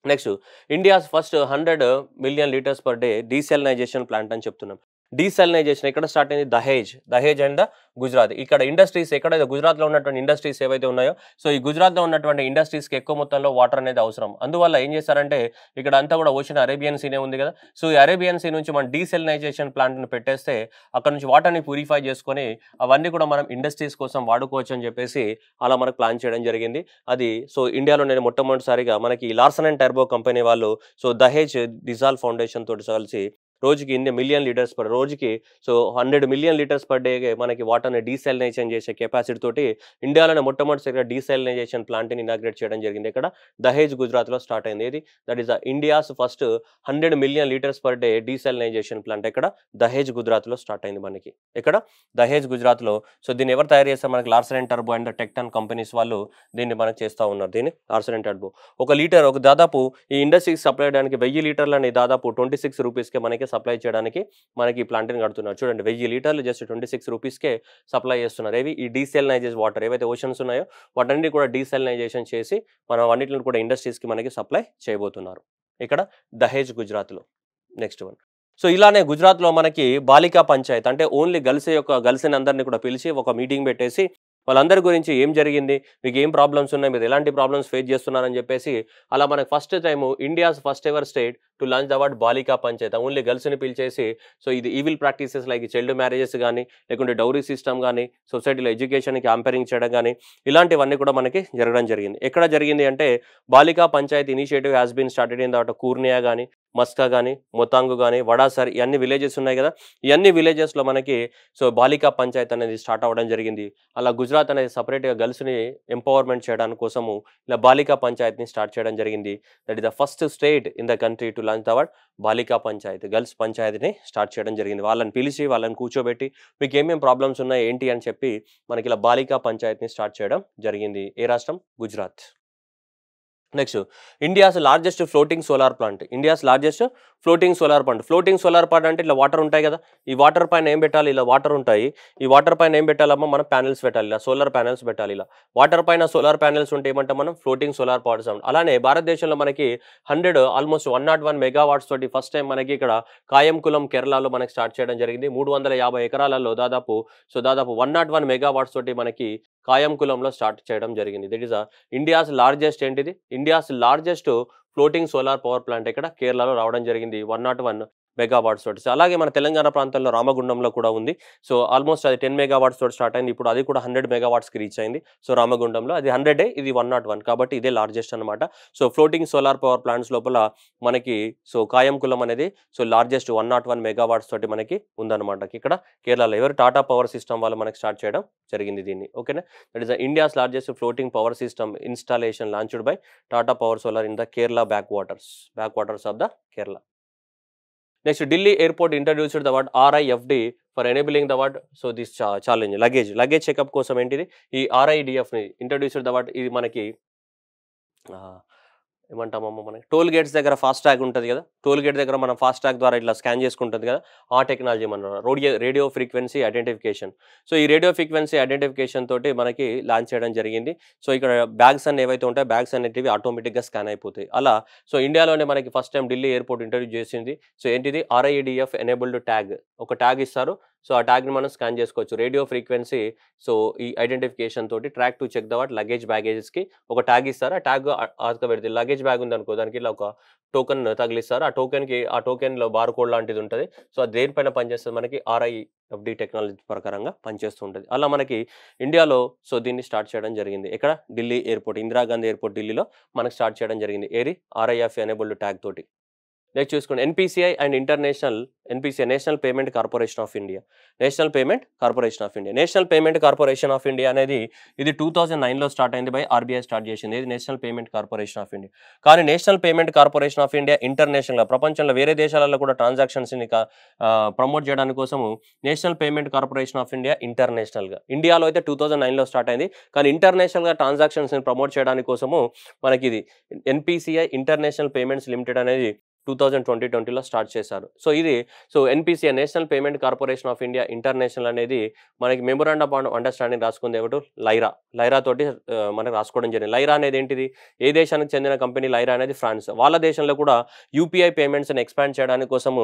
next India's first hundred million litres per day desalination plant అని చెప్తున్నాం డీసెలనైజేషన్ ఎక్కడ స్టార్ట్ అయింది దహేజ్ దహేజ్ అండ్ గుజరాత్ ఇక్కడ ఇండస్ట్రీస్ ఎక్కడ గుజరాత్లో ఉన్నటువంటి ఇండస్ట్రీస్ ఏవైతే ఉన్నాయో సో ఈ గుజరాత్లో ఉన్నటువంటి ఇండస్ట్రీస్కి ఎక్కువ మొత్తంలో వాటర్ అనేది అవసరం అందువల్ల ఏం చేశారంటే ఇక్కడ అంతా కూడా ఓషన్ అరేబియన్ సీనే ఉంది కదా సో ఈ అరేబియన్ సీ నుంచి మనం డీసెలనైజేషన్ ప్లాంట్ను పెట్టేస్తే అక్కడ నుంచి వాటర్ని ప్యూరిఫై చేసుకొని అవన్నీ కూడా మనం ఇండస్ట్రీస్ కోసం వాడుకోవచ్చు అని చెప్పేసి అలా మనకు ప్లాన్ చేయడం జరిగింది అది సో ఇండియాలో నేను మొట్టమొదటిసారిగా మనకి లార్సన్ అండ్ టెర్బో కంపెనీ వాళ్ళు సో దహేజ్ డిజాల్ ఫౌండేషన్ తోటి కలిసి రోజుకి ఇన్ని మిలియన్ లీటర్స్ పర్ రోజుకి so hundred million litres per day మనకి వాటర్ని డీసాలినైజేషన్ చేసే కెపాసిటీ తోటి ఇండియాలోనే మొట్టమొదటిసారిగా డీసాలినైజేషన్ ప్లాంట్ని ఇనాగ్రేట్ చేయడం జరిగింది ఇక్కడ దహేజ్ గుజరాత్లో స్టార్ట్ అయింది ఇది that is India's first hundred million litres per day desalination plant ఇక్కడ దహేజ్ గుజరాత్లో స్టార్ట్ అయింది మనకి ఇక్కడ దహేజ్ గుజరాత్లో సో దీన్ని ఎవరు తయారు చేస్తారు మనకి లార్సన్ టర్బో అండ్ టెక్టాన్ కంపెనీస్ వాళ్ళు దీన్ని మనకు చేస్తూ ఉన్నారు దీన్ని లార్సన్ టర్బో ఒక లీటర్ ఒక దాదాపు ఈ ఇండస్ట్రీకి సప్లై చేయడానికి వెయ్యి లీటర్లని దాదాపు ట్వంటీ సిక్స్ రూపీస్కి మనకి సప్లై చేయడానికి మనకి ఈ ప్లాంట్ని కడుతున్నారు చూడండి వెయ్యి లీటర్లు జస్ట్ ట్వంటీ సిక్స్ రూపీస్కే సప్లై చేస్తున్నారు ఏవి ఈ డీసెలినైజేస్ వాటర్ ఏవైతే ఓషన్స్ ఉన్నాయో వాటన్నిటి కూడా డీసెలనైజేషన్ చేసి మనం అన్నింటిని కూడా ఇండస్ట్రీస్కి మనకి సప్లై చేయబోతున్నారు ఇక్కడ దహేజ్ గుజరాత్లో నెక్స్ట్ వన్ సో ఇలానే గుజరాత్లో మనకి బాలికా పంచాయత్ అంటే ఓన్లీ గర్ల్స్ యొక్క గలిసిన అందరినీ కూడా పిలిచి ఒక మీటింగ్ పెట్టేసి వాళ్ళందరి గురించి ఏం జరిగింది మీకు ఏం ప్రాబ్లమ్స్ ఉన్నాయి మీరు ఎలాంటి ప్రాబ్లమ్స్ ఫేస్ చేస్తున్నారని చెప్పేసి అలా మనకు first time India's first ever state to launch the Balika Panchayat only గర్ల్స్ని పిలిచేసి సో ఇది evil practices like child marriages కానీ లేకుంటే డౌరీ సిస్టమ్ కానీ సొసైటీలో ఎడ్యుకేషన్కి అంపైరింగ్ చేయడం కానీ ఇలాంటివన్నీ కూడా మనకి జరగడం జరిగింది ఎక్కడ జరిగింది అంటే Balika Panchayat initiative has been started in that కూర్నియా కానీ మస్కా కానీ మొతాంగు కానీ వడాసర్ ఇవన్నీ విలేజెస్ ఉన్నాయి కదా ఇవన్నీ విలేజెస్లో మనకి సో బాలికా పంచాయత్ అనేది స్టార్ట్ అవ్వడం జరిగింది అలా గుజరాత్ అనేది సపరేట్గా గర్ల్స్ని ఎంపవర్మెంట్ చేయడానికి కోసము ఇలా బాలికా పంచాయత్ని స్టార్ట్ చేయడం జరిగింది that is the first state in the country to launch award Balika Panchayat girls పంచాయతీని స్టార్ట్ చేయడం జరిగింది వాళ్ళని పిలిచి వాళ్ళని కూర్చోబెట్టి మీకు ఏమేమి ప్రాబ్లమ్స్ ఉన్నాయి ఏంటి అని చెప్పి మనకి ఇలా బాలికా పంచాయతీని స్టార్ట్ చేయడం జరిగింది ఏ రాష్ట్రం Gujarat next India's largest floating solar plant India's largest floating solar pond floating solar pond అంటే ఇలా వాటర్ ఉంటాయి కదా ఈ వాటర్ పైన ఏం పెట్టాలి ఇలా వాటర్ ఉంటాయి ఈ వాటర్ పైన ఏం పెట్టాలమ్మా మనం ప్యానెల్స్ పెట్టాలి ఇలా సోలార్ ప్యానెల్స్ పెట్టాలి ఇలా వాటర్ పైన సోలార్ ప్యానెల్స్ ఉంటే ఏమంటే మనం ఫ్లోటింగ్ సోలార్ పాడ్స్ అంటాం అలానే భారతదేశంలో మనకి hundred almost one naught one megawatts తోటి ఫస్ట్ టైం మనకి ఇక్కడ కాయంకులం కేరళలో మనకి స్టార్ట్ చేయడం జరిగింది మూడు వందల యాభై ఎకరాలలో దాదాపు సో దాదాపు వన్ నాట్ వన్ మెగావాట్స్ తోటి మనకి కాయంకులంలో స్టార్ట్ చేయడం జరిగింది దట్ ఈస్ ఇండియాస్ లార్జెస్ట్ ఏంటిది India's largest floating solar power plant ఇక్కడ కేరళలో రావడం జరిగింది వన్ నాట్ వన్ మెగావాట్స్ తోటి సో అలాగే మన తెలంగాణ ప్రాంతంలో రామగుండంలో కూడా ఉంది సో ఆల్మోస్ట్ అది టెన్ మెగావాట్స్ తోటి స్టార్ట్ అయింది ఇప్పుడు అది కూడా హండ్రెడ్ మెగావాట్స్కి రీచ్ అయింది సో రామగుండంలో అది హండ్రెడే ఇది వన్ నాట్ వన్ కాబట్టి ఇదే లార్జెస్ట్ అనమాట so floating solar power plants లోపల మనకి సో కాయంకులం అనేది so largest one naught one megawatts తోటి మనకి ఉందన్నమాట ఇక్కడ కేరళలో ఎవరు టాటా పవర్ సిస్టమ్ వాళ్ళు మనకి స్టార్ట్ చేయడం జరిగింది దీన్ని ఓకేనా that is India's largest floating power system installation launched by Tata power solar in the Kerala backwaters backwaters of the Kerala next Delhi airport introduced the what RFID for enabling the what so this challenge luggage luggage checkup కోసం ఏంటిది ఈ ఆర్ఐడిఎఫ్ని ఇంట్రడ్యూస్డ్ ద వాట్ ఇది మనకి ఏమంటామమ్మ మనకి టోల్ గేట్స్ దగ్గర ఫాస్ట్ ట్యాగ్ ఉంటుంది కదా టోల్ గేట్ దగ్గర మనం ఫాస్ట్ ట్యాగ్ ద్వారా ఇట్లా స్కాన్ చేసుకుంటుంది కదా ఆ టెక్నాలజీ మన radio radio frequency identification so ఈ రేడియో ఫ్రీక్వెన్సీ ఐడెంటిఫికేషన్ తోటి మనకి లాంచ్ చేయడం జరిగింది సో ఇక్కడ బ్యాగ్స్ అన్ని ఏవైతే ఉంటాయో బ్యాగ్స్ అనేటివి ఆటోమేటిక్గా స్కాన్ అయిపోతాయి అలా సో ఇండియాలోనే మనకి first time Delhi airport interview చేసింది సో ఏంటిది ఆర్ఐడిఎఫ్ ఎనేబుల్డ్ ట్యాగ్ ఒక ట్యాగ్ ఇస్తారు సో ఆ ట్యాగ్ని మనం స్కాన్ చేసుకోవచ్చు రేడియో ఫ్రీక్వెన్సీ సో ఈ ఐడెంటిఫికేషన్ తోటి track to check that luggage బ్యాగేజెస్కి ఒక ట్యాగ్ ఇస్తారు ఆ ట్యాగ్ ఆతక పెడితే లగేజ్ బ్యాగ్ ఉంది అనుకో దానికి ఇలా ఒక టోకెన్ తగిలిస్తారు ఆ టోకెన్కి ఆ టోకెన్లో బార్ కోడ్ లాంటిది ఉంటుంది సో అది దేనిపైన పనిచేస్తుంది మనకి ఆర్ఐ ఎఫ్డి టెక్నాలజీ ప్రకారంగా పనిచేస్తూ ఉంటుంది అలా మనకి ఇండియాలో సో దీన్ని స్టార్ట్ చేయడం జరిగింది ఇక్కడ ఢిల్లీ ఎయిర్పోర్ట్ ఇందిరాగాంధీ ఎయిర్పోర్ట్ ఢిల్లీలో మనకు స్టార్ట్ చేయడం జరిగింది ఏరి ఆర్ఐఎఫ్ ఎనేబుల్డ్ ట్యాగ్ తోటి నెక్స్ట్ చూసుకోండి NPCI and international NPCI national payment corporation of India national payment corporation of India national payment corporation of India అనేది ఇది టూ థౌజండ్ నైన్లో స్టార్ట్ అయింది బై ఆర్బీఐ స్టార్ట్ చేసింది ఇది national payment corporation of India కానీ national payment corporation of India ఇంటర్నేషనల్గా ప్రపంచంలో వేరే దేశాలలో కూడా ట్రాన్సాక్షన్స్ని ప్రమోట్ చేయడానికి కోసము national payment corporation of India ఇంటర్నేషనల్గా ఇండియాలో అయితే టూ థౌజండ్ నైన్లో స్టార్ట్ అయింది కానీ ఇంటర్నేషనల్గా ట్రాన్సాక్షన్స్ని ప్రమోట్ చేయడానికి కోసము మనకి ఇది ఎన్పిసిఐ ఇంటర్నేషనల్ పేమెంట్స్ లిమిటెడ్ అనేది టూ థౌజండ్ ట్వంటీ ట్వంటీలో స్టార్ట్ చేశారు సో ఇది so NPCI national payment corporation of India international అనేది మనకి మెమొరాండమ్ ఆఫ్ అండర్స్టాండింగ్ రాసుకుంది ఏమిటో లైరా లైరా తోటి మనకు రాసుకోవడం జరిగింది లైరా అనేది ఏంటిది ఏ దేశానికి చెందిన కంపెనీ లైరా అనేది ఫ్రాన్స్ వాళ్ళ దేశంలో కూడా యూపీఐ పేమెంట్స్ని ఎక్స్పాండ్ చేయడానికి కోసము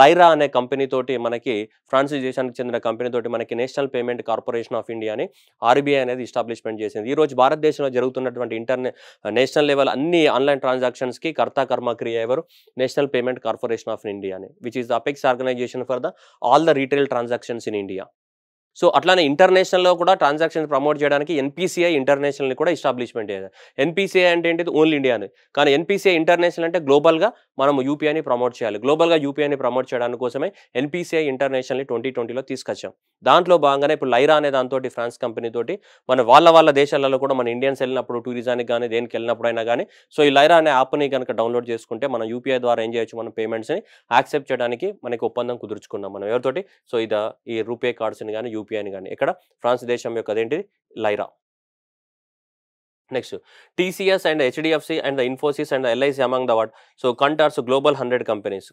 లైరా అనే కంపెనీ తోటి మనకి ఫ్రాన్స్ దేశానికి చెందిన కంపెనీ తోటి మనకి national payment corporation of India అని ఆర్బీఐ అనేది ఇస్టాబ్లిష్మెంట్ చేసింది ఈరోజు భారతదేశంలో జరుగుతున్నటువంటి ఇంటర్నే నేషనల్ లెవెల్ అన్ని ఆన్లైన్ ట్రాన్సాక్షన్స్కి కర్త కర్మ క్రియ ఎవరు National Payment Corporation of India, which is the apex organization for the all the retail transactions in India. So అట్లానే ఇంటర్నేషనల్లో కూడా ట్రాన్సాక్షన్ ప్రమోట్ చేయడానికి ఎన్పిసిఐ ఇంటర్నేషనల్ని కూడా ఇస్టాబ్లిష్మెంట్ చేయాలి ఎన్పిసిఐ అంటే ఏంటిది ఓన్లీ ఇండియాని కానీ ఎన్పిసిఐ ఇంటర్నేషనల్ అంటే గ్లోబల్గా మనం యూపీఐని ప్రమోట్ చేయాలి గ్లోబల్గా యూపీఐని ప్రమోట్ చేయడానికి కోసమే ఎన్పిసిఐ ఇంటర్నేషనల్ని ట్వంటీ ట్వంటీలో తీసుకొచ్చాం దాంట్లో భాగంగానే ఇప్పుడు లైరా అనే దాంతో ఫ్రాన్స్ కంపెనీ తోటి మన వాళ్ళ వాళ్ళ దేశాలలో కూడా మన ఇండియన్స్ వెళ్ళినప్పుడు టూరిజానికి కానీ దేనికి వెళ్ళినప్పుడైనా కానీ సో ఈ లైరా అనే యాప్ని కనుక డౌన్లోడ్ చేసుకుంటే మనం యూపీఐ ద్వారా ఏం చేయొచ్చు మనం పేమెంట్స్ని యాక్సెప్ట్ చేయడానికి మనకి ఒప్పందం కుదుర్చుకున్నాం మనం ఎవరితోటి సో ఇది ఈ రూపే కార్డ్స్ని కానీ అని కానీ ఇక్కడ ఫ్రాన్స్ దేశం యొక్క అదేంటి Lyra next TCS and HDFC and the Infosys and LIC among the what so Kantar's global hundred companies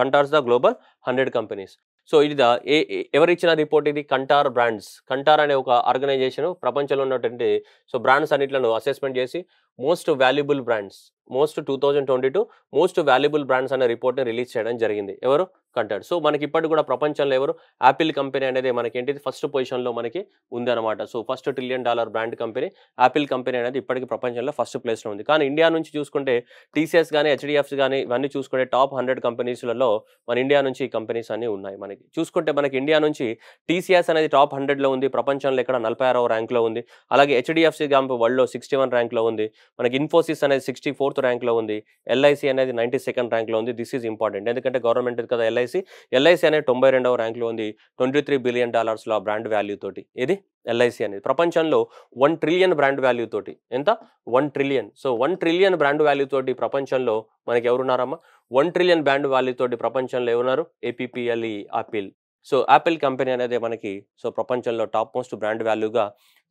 Kantar's the global hundred companies so ఇది ఏ ఎవరిచ్చిన రిపోర్ట్ ఇది కంటార్ బ్రాండ్స్ కంటార్ అనే ఒక ఆర్గనైజేషన్ ప్రపంచంలో ఉన్నటువంటి సో బ్రాండ్స్ అన్నిట్లను అసెస్మెంట్ చేసి most valuable brands most two twenty two most valuable brands అనే రిపోర్ట్ని రిలీజ్ చేయడం జరిగింది ఎవరు కంటాడు సో మనకి ఇప్పటికి కూడా ప్రపంచంలో ఎవరు యాపిల్ కంపెనీ అనేది మనకి ఏంటిది ఫస్ట్ పొజిషన్లో మనకి ఉందన్నమాట so first trillion dollar brand company Apple company అనేది ఇప్పటికీ ప్రపంచంలో ఫస్ట్ ప్లేస్లో ఉంది కానీ ఇండియా నుంచి చూసుకుంటే టీసీఎస్ కానీ హెచ్డిఎఫ్స్ కానీ ఇవన్నీ చూసుకుంటే టాప్ హండ్రెడ్ కంపెనీస్లలో మన ఇండియా నుంచి కంపెనీస్ అన్నీ ఉన్నాయి మనకి చూసుకుంటే మనకి ఇండియా నుంచి టీసీఎస్ అనేది టాప్ హండ్రెడ్లో ఉంది ప్రపంచంలో ఇక్కడ నలభై ఆరవ ర్యాంక్లో ఉంది అలాగే హెచ్డిఎఫ్సి గ్యాంప్ వరల్డ్లో సిక్స్టీ వన్ ర్యాంక్లో ఉంది మనకి ఇన్ఫోసిస్ అనేది సిక్స్టీ ఫోర్త్ ర్యాంక్లో ఉంది ఎల్ఐసి అనేది నైంటీ సెకండ్ ర్యాంక్లో ఉంది దిస్ ఈజ్ ఇంపార్టెంట్ ఎందుకంటే గవర్నమెంట్ కదా ఎల్ఐ ఎల్ఐసి ఎల్ఐసి అనేది తొంభై రెండవ ర్యాంక్లో ఉంది ట్వంటీ త్రీ బిలియన్ డాలర్స్లో బ్రాండ్ వాల్యూ తోటి ఇది ఎల్ఐసి అనేది ప్రపంచంలో వన్ ట్రిలియన్ బ్రాండ్ వాల్యూ తోటి ఎంత one trillion so one trillion brand value తోటి ప్రపంచంలో మనకి ఎవరున్నారమ్మా వన్ ట్రిలియన్ బ్రాండ్ వాల్యూ తోటి ప్రపంచంలో ఎవరున్నారు A P P L E Apple so Apple company అనేది మనకి సో ప్రపంచంలో టాప్ మోస్ట్ బ్రాండ్ వాల్యూగా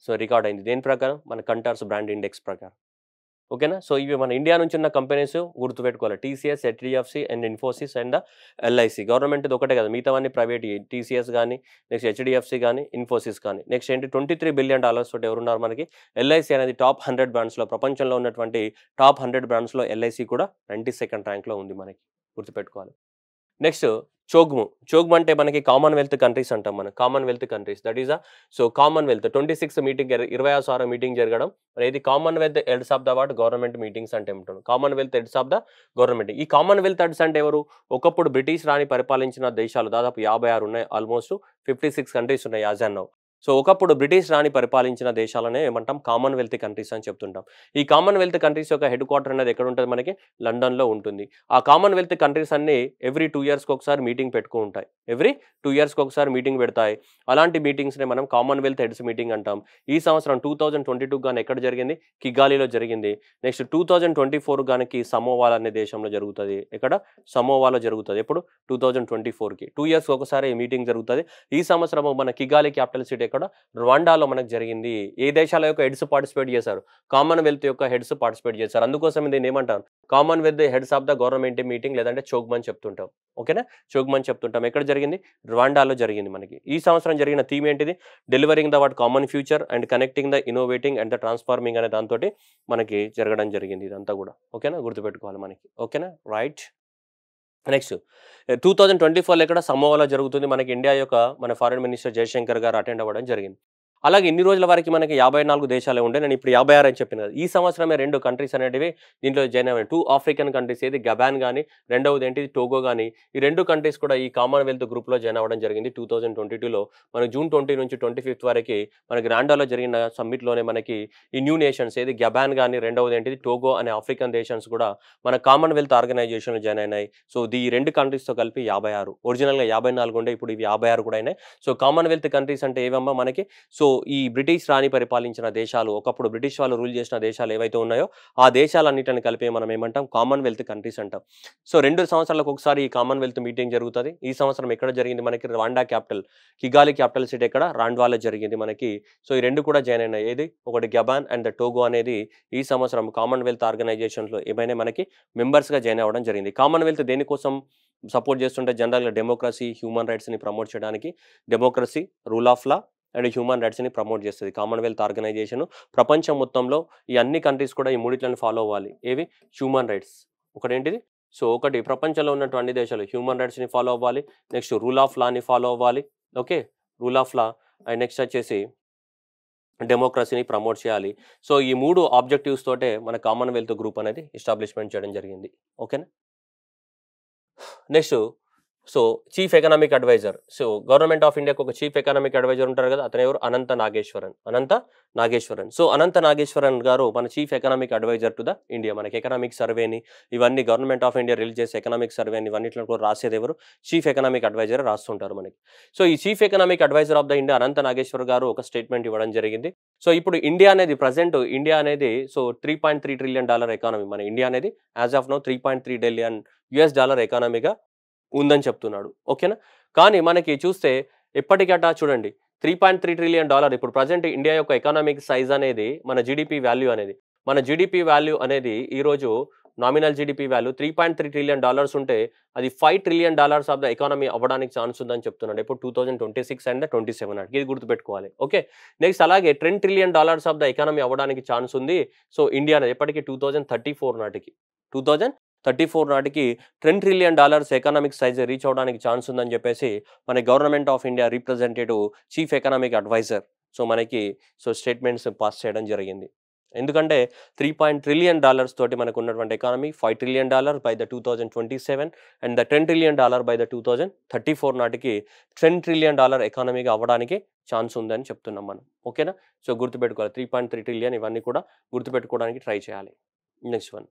సో రికార్డ్ అయింది దేని ప్రకారం మన కంటార్స్ బ్రాండ్ ఇండెక్స్ ప్రకారం ఓకేనా సో ఇవి మన ఇండియా నుంచి ఉన్న కంపెనీస్ గుర్తుపెట్టుకోవాలి TCS HDFC and Infosys and LIC government ఒకటే కదా మిగతావన్నీ ప్రైవేట్ టీసీఎస్ కానీ నెక్స్ట్ హెచ్డిఎఫ్సి కానీ ఇన్ఫోసిస్ కానీ నెక్స్ట్ ఏంటి ట్వంటీ త్రీ బిలియన్ డాలర్స్ తోటి ఎవరున్నారు మనకి ఎల్ఐసి అనేది టాప్ హండ్రెడ్ బ్రాండ్స్లో ప్రపంచంలో ఉన్నటువంటి టాప్ హండ్రెడ్ బ్రాండ్స్లో ఎల్ఐసి కూడా ట్వంటీ సెకండ్ ర్యాంక్లో ఉంది మనకి గుర్తుపెట్టుకోవాలి నెక్స్ట్ చోగ్ము చోగ్ము అంటే మనకి కామన్వెల్త్ కంట్రీస్ అంటాం మనం Commonwealth countries that is a so Commonwealth twenty six meeting ఇరవై ఆరు మీటింగ్ జరగడం ఇది Commonwealth heads of the what government meetings అంటే ఉంటాం Commonwealth heads of the government ఈ కామన్వెల్త్ హెడ్స్ అంటే ఎవరు ఒకప్పుడు బ్రిటిష్ రాణి పరిపాలించిన దేశాలు దాదాపు యాభై ఆరు ఉన్నాయి ఆల్మోస్ట్ ఫిఫ్టీ సిక్స్ కంట్రీస్ ఉన్నాయి యాజ్ అన్ సో ఒకప్పుడు బ్రిటిష్ రాణి పరిపాలించిన దేశాలనే ఏమంటాం కామన్వెల్త్ కంట్రీస్ అని చెప్తుంటాం ఈ కామన్వెల్త్ కంట్రీస్ యొక్క హెడ్ క్వార్టర్ అనేది ఎక్కడ ఉంటుంది మనకి లండన్లో ఉంటుంది ఆ కామన్వెల్త్ కంట్రీస్ అన్నీ ఎవ్రీ టూ ఇయర్స్కి ఒకసారి మీటింగ్ పెట్టుకుంటాయి ఎవ్రీ టూ ఇయర్స్కి ఒకసారి మీటింగ్ పెడతాయి అలాంటి మీటింగ్స్నే మనం కామన్వెల్త్ హెడ్స్ మీటింగ్ అంటాం ఈ సంవత్సరం టూ థౌజండ్ ట్వంటీ టూ కానీ ఎక్కడ జరిగింది కిగాలిలో జరిగింది next two thousand twenty four కానీ సమోవాల్ అనే దేశంలో జరుగుతుంది ఎక్కడ సమోవాలో జరుగుతుంది ఎప్పుడు టూ థౌజండ్ ట్వంటీ ఫోర్కి టూ ఇయర్స్ ఒకసారి మీటింగ్ జరుగుతుంది ఈ సంవత్సరం మన కిగాలి క్యాపిటల్ సిటీ ఇక్కడ రువాండాలో మనకు జరిగింది ఏ దేశాల యొక్క హెడ్స్ పార్టిసిపేట్ చేశారు కామన్వెల్త్ యొక్క హెడ్స్ పార్టిసిపేట్ చేశారు అందుకోసం దీన్ని ఏమంటారు Commonwealth heads of the government meeting లేదంటే చోగ్మన్ చెప్తుంటాం ఓకేనా చోగ్మన్ చెప్తుంటాం ఎక్కడ జరిగింది రువాండాలో జరిగింది మనకి ఈ సంవత్సరం జరిగిన థీమ్ ఏంటిది delivering the what common future and connecting the innovating and the transforming అనే దాంతో మనకి జరగడం జరిగింది ఇదంతా కూడా ఓకేనా గుర్తుపెట్టుకోవాలి మనకి ఓకేనా right next two thousand twenty ఫోర్లో ఇక్కడ సమోవాలో జరుగుతుంది మనకి ఇండియా యొక్క మన ఫారిన్ మినిస్టర్ జయశంకర్ గారు అటెండ్ అవ్వడం జరిగింది అలాగే ఇన్ని రోజుల వరకు మనకి యాభై నాలుగు దేశాలే ఉండే నేను ఇప్పుడు యాభై ఆరు అని చెప్పిన ఈ సంవత్సరమే రెండు కంట్రీస్ అనేటివి దీంట్లో జాయిన్ అయిన టూ ఆఫ్రికన్ కంట్రీస్ ఏది గబాన్ కానీ రెండవది ఏంటి టోగో కానీ ఈ రెండు కంట్రీస్ కూడా ఈ కామన్వెల్త్ గ్రూప్లో జాయిన్ అవ్వడం జరిగింది టూ థౌజండ్ ట్వంటీ టూలో మనకి జూన్ ట్వంటీ నుంచి ట్వంటీ ఫిఫ్త్ వరకు మన గ్రాండాలో జరిగిన సమ్మిట్లోనే మనకి ఈ న్యూ నేషన్స్ ఏది గబాన్ కానీ రెండవది ఏంటిది టోగో అనే ఆఫ్రికన్ నేషన్స్ కూడా మన కామన్వెల్త్ ఆర్గనైజేషన్లో జాయిన్ అయినాయి సో ఈ రెండు కంట్రీస్తో కలిపి యాభై ఆరు ఒరిజినల్గా యాభై నాలుగు ఉండే ఇప్పుడు ఇవి యాభై ఆరు కూడా అయినాయి సో కామన్వెల్త్ కంట్రీస్ అంటే ఏవమ్మా మనకి సో ఈ బ్రిటిష్ రాణి పరిపాలించిన దేశాలు ఒకప్పుడు బ్రిటిష్ వాళ్ళు రూల్ చేసిన దేశాలు ఏవైతే ఉన్నాయో ఆ దేశాలన్నిటిని కలిపి మనం ఏమంటాం కామన్వెల్త్ కంట్రీస్ అంటాం సో రెండు సంవత్సరాలకు ఒకసారి ఈ కామన్వెల్త్ మీటింగ్ జరుగుతుంది ఈ సంవత్సరం ఎక్కడ జరిగింది మనకి Rwanda capital Kigali capital city ఎక్కడ రాండ్వాలో జరిగింది మనకి సో ఈ రెండు కూడా జాయిన్ అయినాయి ఏది ఒకటి గబాన్ అండ్ ద టోగో అనేది ఈ సంవత్సరం కామన్వెల్త్ ఆర్గనైజేషన్లో ఏమైనా మనకి మెంబర్స్గా జాయిన్ అవ్వడం జరిగింది కామన్వెల్త్ దేనికోసం సపోర్ట్ చేస్తుంటే జనరల్గా డెమోక్రసీ హ్యూమన్ రైట్స్ని ప్రమోట్ చేయడానికి democracy rule of law and human రైట్స్ని ప్రమోట్ చేస్తుంది కామన్వెల్త్ ఆర్గనైజేషన్ ప్రపంచం మొత్తంలో ఈ అన్ని కంట్రీస్ కూడా ఈ మూడిట్లను ఫాలో అవ్వాలి ఏవి హ్యూమన్ రైట్స్ ఒకటేంటిది సో ఒకటి ప్రపంచంలో ఉన్నటువంటి అన్ని దేశాలు హ్యూమన్ రైట్స్ని ఫాలో అవ్వాలి నెక్స్ట్ రూల్ ఆఫ్ లాని ఫాలో అవ్వాలి okay rule of law and next వచ్చేసి డెమోక్రసీని ప్రమోట్ చేయాలి సో ఈ మూడు ఆబ్జెక్టివ్స్ తోటే మన కామన్వెల్త్ గ్రూప్ అనేది ఎస్టాబ్లిష్మెంట్ చేయడం జరిగింది ఓకేనా next so chief economic adviser so government of ఇండియాకి ఒక చీఫ్ ఎకనామిక్ అడ్వైజర్ ఉంటారు కదా అతను ఎవరు అనంత నాగేశ్వరన్ అనంత నాగేశ్వరన్ సో అనంత నాగేశ్వరన్ గారు మన chief economic adviser to the India మనకి ఎకనామిక్ సర్వేని ఇవన్నీ గవర్నమెంట్ ఆఫ్ ఇండియా రిలీజ్ చేసే ఎకనామిక్ సర్వేని ఇవన్నిట్లో కూడా రాసేది ఎవరు చీఫ్ ఎకనామిక్ అడ్వైజర్ రాస్తుంటారు మనకి సో ఈ chief economic adviser of the India Anantha Nageswar గారు ఒక స్టేట్మెంట్ ఇవ్వడం జరిగింది సో ఇప్పుడు ఇండియా అనేది ప్రజెంట్ ఇండియా అనేది so three point three trillion dollar economy మన ఇండియా అనేది as of now three point three trillion US dollar ఎకానమీగా ఉందని చెప్తున్నాడు ఓకేనా కానీ మనకి చూస్తే ఎప్పటికట చూడండి three point three trillion dollar ఇప్పుడు ప్రజెంట్ ఇండియా యొక్క ఎకనామిక్ సైజ్ అనేది మన జీడిపి వాల్యూ అనేది మన జీడిపి వాల్యూ అనేది ఈరోజు nominal GDP value three point three trillion dollars ఉంటే అది five trillion dollars of the economy అవ్వడానికి ఛాన్స్ ఉందని చెప్తున్నాడు ఇప్పుడు two thousand twenty six and twenty seven అంటే ఇది గుర్తుపెట్టుకోవాలి ఓకే నెక్స్ట్ అలాగే ten trillion dollars of the economy అవ్వడానికి ఛాన్స్ ఉంది సో ఇండియా ఎప్పటికీ టూ థర్టీ ఫోర్ నాటికి టూ థర్టీ ఫోర్ నాటికి ten trillion dollars economic size reach అవడానికి ఛాన్స్ ఉందని చెప్పేసి మన government of India representative chief economic adviser so మనకి సో స్టేట్మెంట్స్ పాస్ చేయడం జరిగింది ఎందుకంటే త్రీ పాయింట్ ట్రిలియన్ డాలర్స్ తోటి మనకు ఉన్నటువంటి economy five trillion dollar by the two thousand twenty seven and the ten trillion dollar by the two thousand thirty four నాటికి టెన్ ట్రిలియన్ డాలర్ ఎకానమీగా అవ్వడానికి ఛాన్స్ ఉందని చెప్తున్నాం మనం ఓకేనా సో గుర్తుపెట్టుకోవాలి త్రీ పాయింట్ త్రీ ట్రిలియన్ ఇవన్నీ కూడా గుర్తుపెట్టుకోవడానికి ట్రై చేయాలి నెక్స్ట్ వన్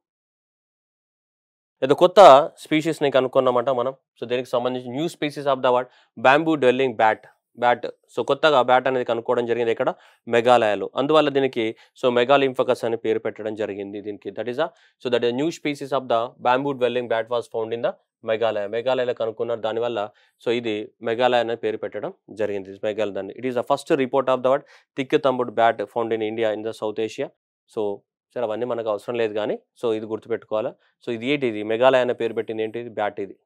ఏదో కొత్త స్పీషీస్ని కనుక్కున్నామంట మనం సో దీనికి సంబంధించి new species of the what bamboo dwelling bat bat so కొత్తగా బ్యాట్ అనేది కనుక్కోవడం జరిగింది ఇక్కడ మెఘాలయాలు అందువల్ల దీనికి సో మెఘాల ఇంఫకస్ అని పేరు పెట్టడం జరిగింది దీనికి that is a so that is new species of the bamboo dwelling bat was found in the Meghalaya మెఘాలయలో కనుక్కున్నారు దానివల్ల సో ఇది మెఘాలయ అనే పేరు పెట్టడం జరిగింది మెఘాలయ దాన్ని it is the first report of the word thick thumbed bat found in India in the South Asia so సరే అవన్నీ మనకు అవసరం లేదు కానీ సో ఇది గుర్తుపెట్టుకోవాలా సో ఇది ఏంటి ఇది మెఘాలయ అనే పేరు పెట్టింది ఏంటి ఇది బ్యాట్ ఇది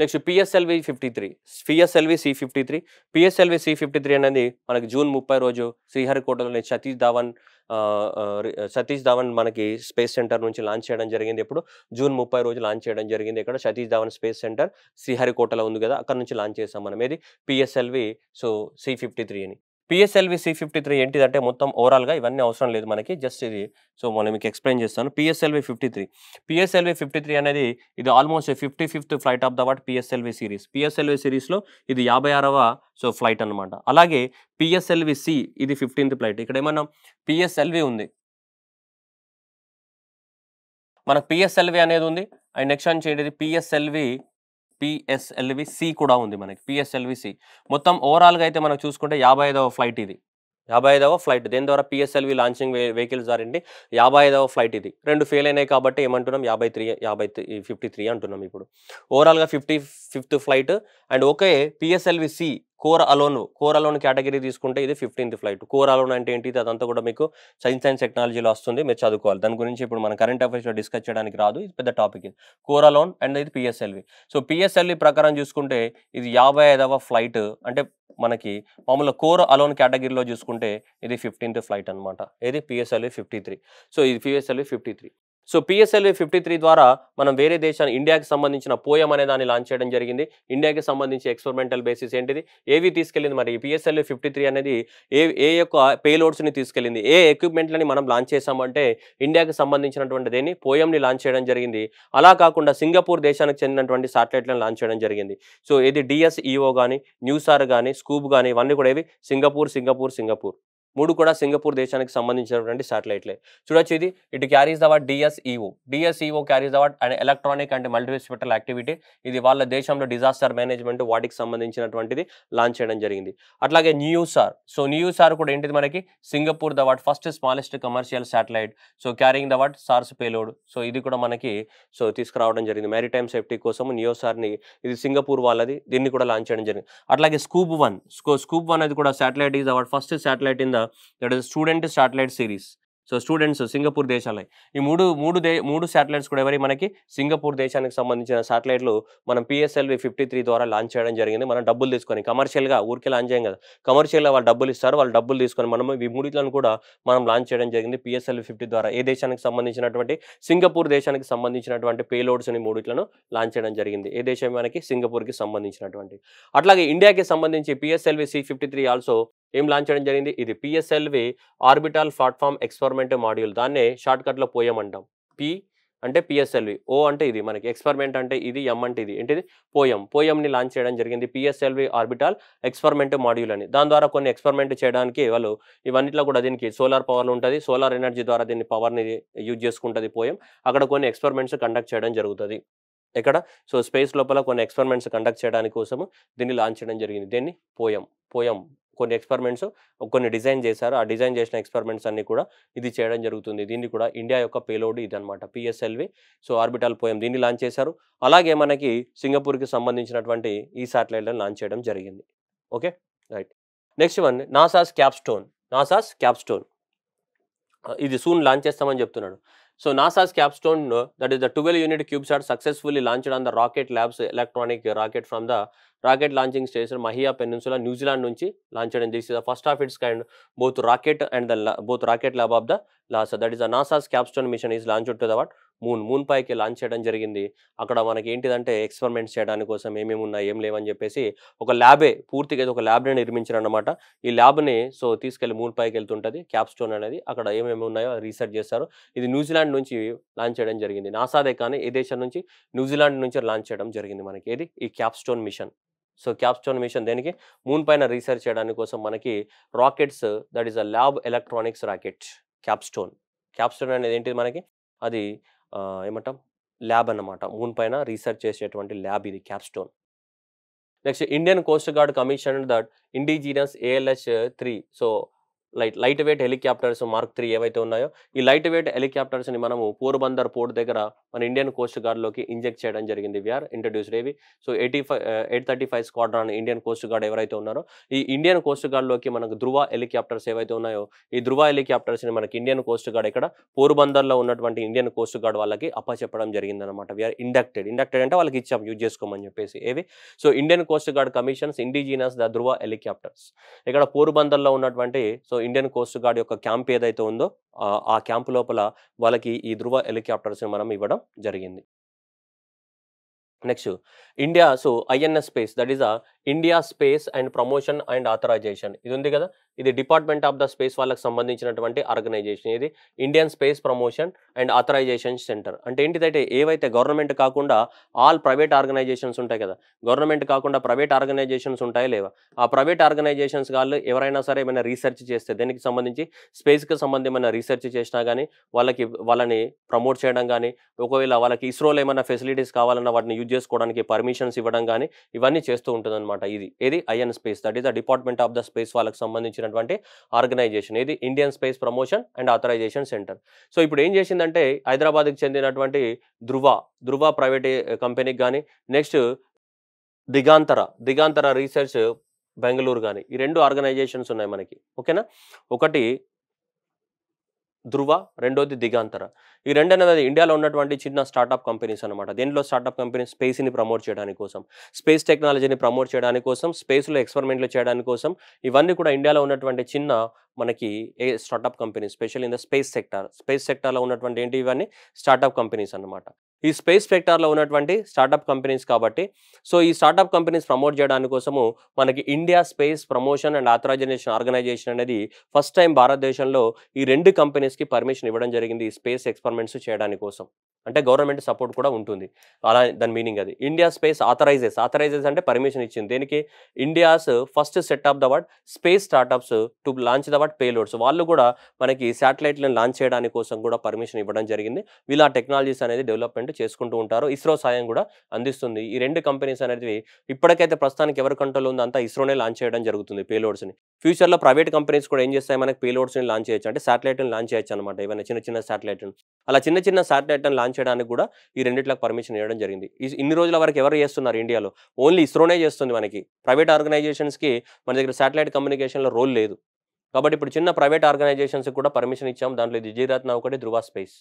next PSLV fifty three PSLV C fifty three PSLV C fifty three అనేది మనకి జూన్ ముప్పై రోజు శ్రీహరికోటలోని సతీష్ ధావన్ సతీష్ ధావన్ మనకి స్పేస్ సెంటర్ నుంచి లాంచ్ చేయడం జరిగింది ఎప్పుడు జూన్ ముప్పై రోజు లాంచ్ చేయడం జరిగింది ఇక్కడ సతీష్ ధావన్ స్పేస్ సెంటర్ శ్రీహరికోటలో ఉంది కదా అక్కడ నుంచి లాంచ్ చేసాం మనం ఏది PSLV so C fifty three అని పిఎస్ఎల్వి సి ఫిఫ్టీ త్రీ అంటే మొత్తం ఓవరాల్గా ఇవన్నీ అవసరం లేదు మనకి జస్ట్ ఇది సో మనం మీకు ఎక్స్ప్లెయిన్ చేస్తాను PSLV fifty three PSLV fifty three అనేది ఇది almost fifty fifth flight of the what PSLV series పిఎస్ఎల్వి సిరీస్లో ఇది యాభై ఆరవ సో ఫ్లైట్ అనమాట అలాగే పిఎస్ఎల్వి సి ఇది ఫిఫ్టీన్త్ ఫ్లైట్ ఇక్కడ ఏమన్నా పిఎస్ఎల్వి ఉంది మనకు పిఎస్ఎల్వి అనేది ఉంది అండ్ నెక్స్ట్ అని చేయడేది పిఎస్ఎల్వి పిఎస్ఎల్వి సి కూడా ఉంది మనకి పిఎస్ఎల్వి సి మొత్తం ఓవరాల్గా అయితే మనం చూసుకుంటే యాభై ఐదవ ఫ్లైట్ ఇది యాభై ఐదవ ఫ్లైట్ దీని ద్వారా పిఎస్ఎల్వి లాంచింగ్ వెహికల్స్ జారండి యాభై ఐదవ ఫ్లైట్ ఇది రెండు ఫెయిల్ అయినాయి కాబట్టి ఏమంటున్నాం యాభై త్రీ యాభై త్రీ ఫిఫ్టీ త్రీ అంటున్నాం ఇప్పుడు ఓవరాల్గా fifty fifth flight and okay PSLV C core alone core alone category తీసుకుంటే ఇది ఫిఫ్టీన్త్ ఫ్లైట్ కోర్ అలోన్ అంటే ఏంటి అదంతా కూడా మీకు సైన్స్ అండ్ టెక్నాలజీలో వస్తుంది మీరు చదువుకోవాలి దాని గురించి ఇప్పుడు మన కరెంట్ అఫైర్స్లో డిస్కస్ చేయడానికి రాదు ఇది పెద్ద టాపిక్ ఇది కోర్ అలోన్ అండ్ ఇది పిఎస్ఎల్వి సో పిఎస్ఎల్వి ప్రకారం చూసుకుంటే ఇది యాభై ఐదవ ఫ్లైట్ అంటే మనకి మామూలుగా కోర్ అలోన్ కేటగిరీలో చూసుకుంటే ఇది ఫిఫ్టీన్త్ ఫ్లైట్ అనమాట ఇది పిఎస్ఎల్వి ఫిఫ్టీ త్రీ సో ఇది PSLV fifty three so PSLV fifty three ద్వారా మనం వేరే దేశాన్ని ఇండియాకి సంబంధించిన పోయం అనే దాన్ని లాంచ్ చేయడం జరిగింది ఇండియాకి సంబంధించి ఎక్స్పెరిమెంటల్ బేసిస్ ఏంటిది ఏవి తీసుకెళ్ళింది మరి పిఎస్ఎల్వి ఫిఫ్టీ త్రీ అనేది ఏ ఏ యొక్క పేలోడ్స్ని తీసుకెళ్ళింది ఏ ఎక్విప్మెంట్లని మనం లాంచ్ చేసామంటే ఇండియాకి సంబంధించినటువంటి దేన్ని పోయంని లాంచ్ చేయడం జరిగింది అలా కాకుండా సింగపూర్ దేశానికి చెందినటువంటి సాటిలైట్లను లాంచ్ చేయడం జరిగింది సో ఇది డిఎస్ఈఓ కానీ న్యూసార్ కానీ స్కూబ్ కానీ ఇవన్నీ కూడా ఏవి సింగపూర్ సింగపూర్ సింగపూర్ మూడు కూడా సింగపూర్ దేశానికి సంబంధించినటువంటి శాటిలైట్లే చూడొచ్చు ఇది ఇటు carries award DSEO DSEO carries award and electronic and multispectral activity ఇది వాళ్ళ దేశంలో డిజాస్టర్ మేనేజ్మెంట్ వాటికి సంబంధించినటువంటిది లాంచ్ చేయడం జరిగింది అట్లాగే న్యూసార్ సో న్యూసార్ కూడా ఏంటిది మనకి Singapore the what first smallest commercial satellite so carrying the what SARs payload so ఇది కూడా మనకి సో తీసుకురావడం జరిగింది మ్యారిటైమ్ సేఫ్టీ కోసం న్యూసార్ని ఇది సింగపూర్ వాళ్ళది దీన్ని కూడా లాంచ్ చేయడం జరిగింది అట్లాగే స్కూబ్ వన్ స్కూబ్ వన్ అది కూడా satellite is what first satellite in the that is student satellite series so students Singapore దేశాలే ఈ మూడు మూడు దే మూడు శాటిలైట్స్ కూడా ఎవరి మనకి సింగపూర్ దేశానికి సంబంధించిన శాటిలైట్లు మనం పిఎస్ఎల్వి ఫిఫ్టీ త్రీ ద్వారా లాంచ్ చేయడం జరిగింది మనం డబ్బులు తీసుకొని కమర్షియల్గా ఊరికే లాంచ్ చేయం కదా కమర్షియల్గా వాళ్ళు డబ్బులు ఇస్తారు వాళ్ళు డబ్బులు తీసుకొని మనం ఈ మూడిట్లను కూడా మనం లాంచ్ చేయడం జరిగింది పిఎస్ఎల్వి ఫిఫ్టీ ద్వారా ఏ దేశానికి సంబంధించినటువంటి సింగపూర్ దేశానికి సంబంధించినటువంటి పేలోడ్స్ని మూడిట్లను లాంచ్ చేయడం జరిగింది ఏ దేశం మనకి సింగపూర్కి సంబంధించినటువంటి అట్లాగే ఇండియాకి సంబంధించి PSLV C fifty three also ఏం లాంచ్ చేయడం జరిగింది ఇది PSLV orbital platform experiment module దాన్ని షార్ట్కట్లో పోయం అంటాం పి అంటే పిఎస్ఎల్వి ఓ అంటే ఇది మనకి ఎక్స్పెరిమెంట్ అంటే ఇది ఎం అంటే ఇది ఏంటిది పోయం పోయంని లాంచ్ చేయడం జరిగింది పిఎస్ఎల్వి ఆర్బిటాల్ ఎక్స్పెరిమెంట్ మాడ్యూల్ అని దాని ద్వారా కొన్ని ఎక్స్పెరిమెంట్ చేయడానికి వాళ్ళు ఇవన్నిట్లో కూడా దీనికి సోలార్ పవర్ ఉంటుంది సోలార్ ఎనర్జీ ద్వారా దీన్ని పవర్ని యూజ్ చేసుకుంటుంది పోయం అక్కడ కొన్ని ఎక్స్పెరిమెంట్స్ కండక్ట్ చేయడం జరుగుతుంది ఎక్కడ సో స్పేస్ లోపల కొన్ని ఎక్స్పెరిమెంట్స్ కండక్ట్ చేయడానికి కోసము దీన్ని లాంచ్ చేయడం జరిగింది దీన్ని పోయం పోయం కొన్ని ఎక్స్పెరిమెంట్స్ కొన్ని డిజైన్ చేశారు ఆ డిజైన్ చేసిన ఎక్స్పెరిమెంట్స్ అన్ని కూడా ఇది చేయడం జరుగుతుంది దీన్ని కూడా ఇండియా యొక్క పేలోడ్ ఇది అనమాట పిఎస్ఎల్వి సో ఆర్బిటాల్ పోయం దీన్ని లాంచ్ చేశారు అలాగే మనకి సింగపూర్కి సంబంధించినటువంటి ఈ శాటిలైట్లను లాంచ్ చేయడం జరిగింది okay right next one NASA's Capstone NASA's Capstone ఇది సూన్ లాంచ్ చేస్తామని చెప్తున్నాడు So NASA's capstone, uh, that is the 12 unit CubeSat successfully launched on the Rocket Labs electronic rocket from the rocket launching station Mahia Peninsula, New Zealand nunchi launched and this is the first of its kind both rocket and the both rocket lab of the NASA. That is the NASA's capstone mission is launched to the what moon moon పైకి లాంచ్ చేయడం జరిగింది అక్కడ మనకి ఏంటిదంటే ఎక్స్పెరిమెంట్స్ చేయడానికి కోసం ఏమేమి ఉన్నాయి ఏం లేవని చెప్పేసి ఒక ల్యాబే పూర్తిగా ఒక ల్యాబ్ని నిర్మించారన్నమాట ఈ ల్యాబ్ని సో తీసుకెళ్లి మూన్ పైకి వెళ్తుంటుంది స్టోన్ అనేది అక్కడ ఏమేమి ఉన్నాయో రీసెర్చ్ చేస్తారు ఇది న్యూజిలాండ్ నుంచి లాంచ్ చేయడం జరిగింది నాసాదే కానీ ఏ దేశం నుంచి న్యూజిలాండ్ నుంచి లాంచ్ చేయడం జరిగింది మనకి ఏది ఈ Capstone mission so Capstone mission దేనికి మూన్ పైన రీసెర్చ్ చేయడానికి కోసం మనకి rockets that is a lab electronics rocket Capstone అనేది ఏంటిది మనకి అది ఏమంటాం ల్యాబ్ అన్నమాట మూన్ పైన రీసెర్చ్ చేసేటువంటి ల్యాబ్ ఇది Capstone next Indian Coast Guard commission that indigenous ALH three so light light weight helicopters mark three ఏవైతే ఉన్నాయో ఈ లైట్ వెయిట్ హెలికాప్టర్స్ని మనము పోర్బందర్ పోర్ట్ దగ్గర మన ఇండియన్ కోస్ట్ గార్డ్లోకి ఇంజెక్ట్ చేయడం జరిగింది విఆర్ ఇంట్రడ్యూస్డ్ ఏవి so eighty five eight thirty five squadron Indian Coast Guard ఎవరైతే ఉన్నారో ఈ ఇండియన్ కోస్ట్ గార్డ్లోకి మనకు ధృవ హెలికాప్టర్స్ ఏవైతే ఉన్నాయో ఈ ధృవ హెలికాప్టర్స్ని మనకి ఇండియన్ కోస్ట్ గార్డ్ ఇక్కడ పోర్బందర్లో ఉన్నటువంటి ఇండియన్ కోస్ట్ గార్డ్ వాళ్ళకి అప్పచెప్పడం జరిగిందనమాట విఆర్ ఇండక్టెడ్ ఇండక్టెడ్ అంటే వాళ్ళకి ఇచ్చాం యూజ్ చేసుకోమని చెప్పేసి ఏవి so Indian Coast Guard commissions indigenous the Dhruva helicopters ఇక్కడ పోర్బందర్లో ఉన్నటువంటి సో ఇండియన్ కోస్ట్ గార్డ్ యొక్క క్యాంప్ ఏదైతే ఉందో ఆ క్యాంప్ లోపల వాళ్ళకి ఈ ధృవ హెలికాప్టర్స్ మనం ఇవ్వడం జరిగింది next India so INS space that is a India space and promotion and authorisation ఇది ఉంది కదా ఇది డిపార్ట్మెంట్ ఆఫ్ ద స్పేస్ వాళ్ళకి సంబంధించినటువంటి ఆర్గనైజేషన్ ఇది Indian space promotion and authorisation centre అంటే ఏంటిదైతే ఏవైతే గవర్నమెంట్ కాకుండా ఆల్ ప్రైవేట్ ఆర్గనైజేషన్స్ ఉంటాయి కదా గవర్నమెంట్ కాకుండా ప్రైవేట్ ఆర్గనైజేషన్స్ ఉంటాయో లేవా ఆ ప్రైవేట్ ఆర్గనైజేషన్స్ వాళ్ళు ఎవరైనా సరే ఏమైనా రీసెర్చ్ చేస్తే దీనికి సంబంధించి స్పేస్కి ఏమైనా రీసెర్చ్ చేసినా కానీ వాళ్ళకి వాళ్ళని ప్రమోట్ చేయడం కానీ ఒకవేళ వాళ్ళకి ఇస్రోలో ఏమైనా ఫెసిలిటీస్ కావాలన్నా వాటిని యూజ్ చేసుకోవడానికి పర్మిషన్స్ ఇవ్వడం కానీ ఇవన్నీ చేస్తూ ఉంటుందన్నమాట ఇది ఇది IN space that is the department of the space వాళ్ళకి సంబంధించినటువంటి ఆర్గనైజేషన్ ఇది Indian space promotion and authorisation centre so ఇప్పుడు ఏం చేసిందంటే హైదరాబాద్కి చెందినటువంటి ధృవ ధృవ ప్రైవేట్ కంపెనీకి కానీ నెక్స్ట్ దిగాంతర దిగాంతర రీసెర్చ్ బెంగళూరు కానీ ఈ రెండు ఆర్గనైజేషన్స్ ఉన్నాయి మనకి ఓకేనా ఒకటి ధృవ రెండోది దిగాంతర ఈ రెండు అనేది ఇండియాలో ఉన్నటువంటి చిన్న స్టార్టప్ కంపెనీస్ అనమాట దీంట్లో స్టార్టప్ కంపెనీస్ స్పేస్ని ప్రమోట్ చేయడానికి కోసం స్పేస్ టెక్నాలజీని ప్రమోట్ చేయడానికి కోసం స్పేస్లో ఎక్స్పెరిమెంట్లు చేయడానికి కోసం ఇవన్నీ కూడా ఇండియాలో ఉన్నటువంటి చిన్న మనకి ఏ startup companies special in the space sector space సెక్టార్లో ఉన్నటువంటి ఏంటి ఇవన్నీ స్టార్టప్ కంపెనీస్ అనమాట ఈ స్పేస్ సెక్టార్లో ఉన్నటువంటి స్టార్టప్ కంపెనీస్ కాబట్టి సో ఈ స్టార్టప్ కంపెనీస్ ప్రమోట్ చేయడానికి కోసము మనకి India space promotion and authorisation organisation అనేది ఫస్ట్ టైం భారతదేశంలో ఈ రెండు కంపెనీస్కి పర్మిషన్ ఇవ్వడం జరిగింది ఈ స్పేస్ ఎక్స్పెరిమెంట్స్ చేయడానికి కోసం అంటే గవర్నమెంట్ సపోర్ట్ కూడా ఉంటుంది అలా దాని మీనింగ్ అది ఇండియా స్పేస్ ఆథరైజెస్ ఆథరైజెస్ అంటే పర్మిషన్ ఇచ్చింది దీనికి India's first set of the what space startups to launch the what payloads వాళ్ళు కూడా మనకి శాటిలైట్లను లాంచ్ చేయడానికి కోసం కూడా పర్మిషన్ ఇవ్వడం జరిగింది వీళ్ళ టెక్నాలజీస్ అనేది డెవలప్మెంట్ అనేది చేసుకుంటూ ఉంటారు ఇస్రో సాయం కూడా అందిస్తుంది ఈ రెండు కంపెనీస్ అనేది ఇప్పటికైతే ప్రస్తుతానికి ఎవరి కంట్రోల్ ఉందో అంతా ఇస్రోనే లాంచ్ చేయడం జరుగుతుంది పేలోడ్స్ని ఫ్యూచర్లో ప్రైవేట్ కంపెనీస్ కూడా ఏం చేస్తాయి మనకి పేలోడ్స్ని లాంచ్ చేయొచ్చు అంటే శాటిలైట్ని లాంచ్ చేయొచ్చు అనమాట ఏమైనా చిన్న చిన్న శాటిలైట్ని అలా చిన్న చిన్న శాటిలైట్ని లాంచ్ చేయడానికి కూడా ఈ రెండిట్లకు పర్మిషన్ ఇవ్వడం జరిగింది ఇన్ని రోజుల వరకు ఎవరు చేస్తున్నారు ఇండియాలో ఓన్లీ ఇస్రోనే చేస్తుంది మనకి ప్రైవేట్ ఆర్గనైజేషన్స్కి మన దగ్గర శాటిలైట్ కమ్యూనికేషన్లో రోల్ లేదు కాబట్టి ఇప్పుడు చిన్న ప్రైవేట్ ఆర్గనైజేషన్స్కి కూడా పర్మిషన్ ఇచ్చాం దాంట్లో ఇది విజయరత్న ఒకటి Dhruva space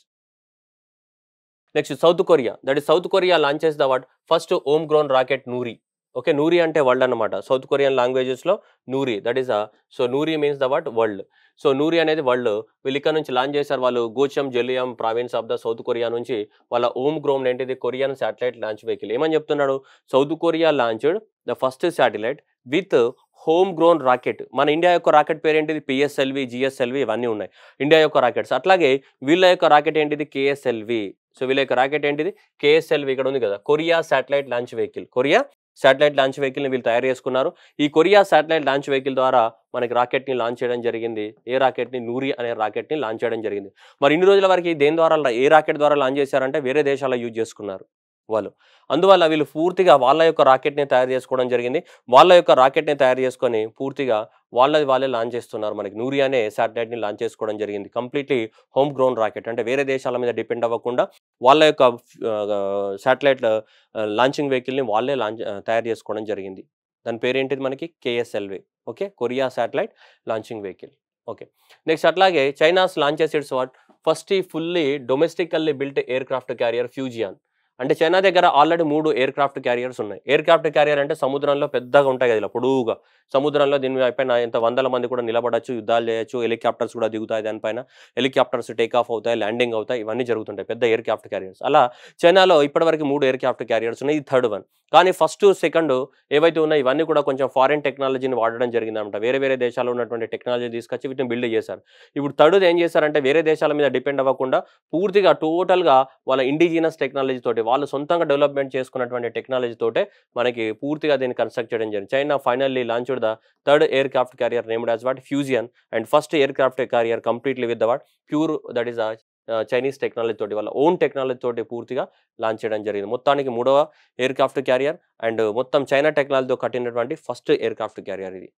next South Korea that is South Korea launch చేస్ what first home grown rocket Nuri okay Nuri అంటే వరల్డ్ అనమాట సౌత్ కొరియన్ లాంగ్వేజెస్లో Nuri that is so Nuri means the what world so Nuri అనేది వరల్డ్ వీళ్ళు ఇక్కడ నుంచి లాంచ్ చేశారు వాళ్ళు గోచం జెలియం province of the South Korea నుంచి వాళ్ళ ఓమ్ గ్రోమ్ ఏంటిది కొరియన్ శాటిలైట్ లాంచ్ వెహికల్ ఏమని చెప్తున్నాడు South Korea launched the first satellite with home grown rocket మన ఇండియా యొక్క రాకెట్ పేరు ఏంటిది పిఎస్ఎల్వి జిఎస్ఎల్వి ఇవన్నీ ఉన్నాయి ఇండియా యొక్క రాకెట్స్ అట్లాగే వీళ్ళ యొక్క రాకెట్ ఏంటిది కేఎస్ఎల్వి సో వీళ్ళ యొక్క రాకెట్ ఏంటిది కేఎస్ఎల్వి ఇక్కడ ఉంది కదా Korea satellite launch vehicle Korea satellite launch వెహికల్ని వీళ్ళు తయారు చేసుకున్నారు ఈ కొరియా శాటిలైట్ లాంచ్ వెహికల్ ద్వారా మనకి రాకెట్ని లాంచ్ చేయడం జరిగింది ఏ రాకెట్ని నూరి అనే రాకెట్ని లాంచ్ చేయడం జరిగింది మరి ఇన్ని రోజుల వరకు దేని ద్వారా ఏ రాకెట్ ద్వారా లాంచ్ చేశారంటే వేరే దేశాల యూజ్ చేసుకున్నారు వాళ్ళు అందువల్ల వీళ్ళు పూర్తిగా వాళ్ళ యొక్క రాకెట్ని తయారు చేసుకోవడం జరిగింది వాళ్ళ యొక్క రాకెట్ని తయారు చేసుకొని పూర్తిగా వాళ్ళది వాళ్ళే లాంచ్ చేస్తున్నారు మనకి నూరియానే శాటిలైట్ని లాంచ్ చేసుకోవడం జరిగింది కంప్లీట్లీ హోమ్ గ్రౌండ్ రాకెట్ అంటే వేరే దేశాల మీద డిపెండ్ అవ్వకుండా వాళ్ళ యొక్క శాటిలైట్ లాంచింగ్ వెహికల్ని వాళ్ళే లాంచ్ తయారు చేసుకోవడం జరిగింది దాని పేరేంటిది మనకి కేఎస్ఎల్వే okay Korea satellite launching vehicle okay next అట్లాగే చైనాస్ లాంచ్ చేసేట్స్ what first fully domestically built aircraft carrier Fujian అంటే చైనా దగ్గర ఆల్రెడీ మూడు ఎయిర్ క్రాఫ్ట్ క్యారియర్స్ ఉన్నాయి ఎయిర్ క్రాఫ్ట్ క్యారియర్ అంటే సముద్రంలో పెద్దగా ఉంటాయి కదా పొడవుగా పొడువుగా సముద్రంలో దీనిపైన ఎంత వందల మంది కూడా నిలబడచ్చు యుద్ధాలు చేయొచ్చు హెలికాప్టర్స్ కూడా దిగుతాయి దానిపైన హెలికాప్టర్స్ టేక్ ఆఫ్ అవుతాయి ల్యాండింగ్ అవుతాయి ఇవన్నీ జరుగుతుంటాయి పెద్ద ఎయిర్ క్రాఫ్ట్ క్యారియర్స్ అలా చైనాలో ఇప్పటివరకు మూడు ఎయిర్ క్రాఫ్ట్ క్యారియర్స్ ఉన్నాయి ఇది థర్డ్ వన్ కానీ ఫస్ట్ సెకండ్ ఏవైతే ఉన్నాయి ఇవన్నీ కూడా కొంచెం ఫారిన్ టెక్నాలజీని వాడడం జరిగిందనమాట వేరే వేరే దేశాల్లో ఉన్నటువంటి టెక్నాలజీ తీసుకొచ్చి వీటిని బిల్డ్ చేశారు ఇప్పుడు థర్డ్ ఏం చేశారంటే వేరే దేశాల మీద డిపెండ్ అవ్వకుండా పూర్తిగా టోటల్గా వాళ్ళ ఇండిజినస్ టెక్నాలజీ తోటి వాళ్ళు సొంతంగా డెవలప్మెంట్ చేసుకున్నటువంటి టెక్నాలజీ తోటే మనకి పూర్తిగా దీన్ని కన్స్ట్రక్ట్ చేయడం జరిగింది China finally launch the third aircraft carrier named as what Fujian and first aircraft carrier completely with what pure that is Chinese technology తోటి వాళ్ళ ఓన్ టెక్నాలజీ తోటి పూర్తిగా లాంచ్ చేయడం జరిగింది మొత్తానికి మూడవ ఎయిర్ క్రాఫ్ట్ క్యారియర్ అండ్ మొత్తం చైనా టెక్నాలజీతో కట్టినటువంటి ఫస్ట్ ఎయిర్ క్రాఫ్ట్ క్యారియర్ ఇది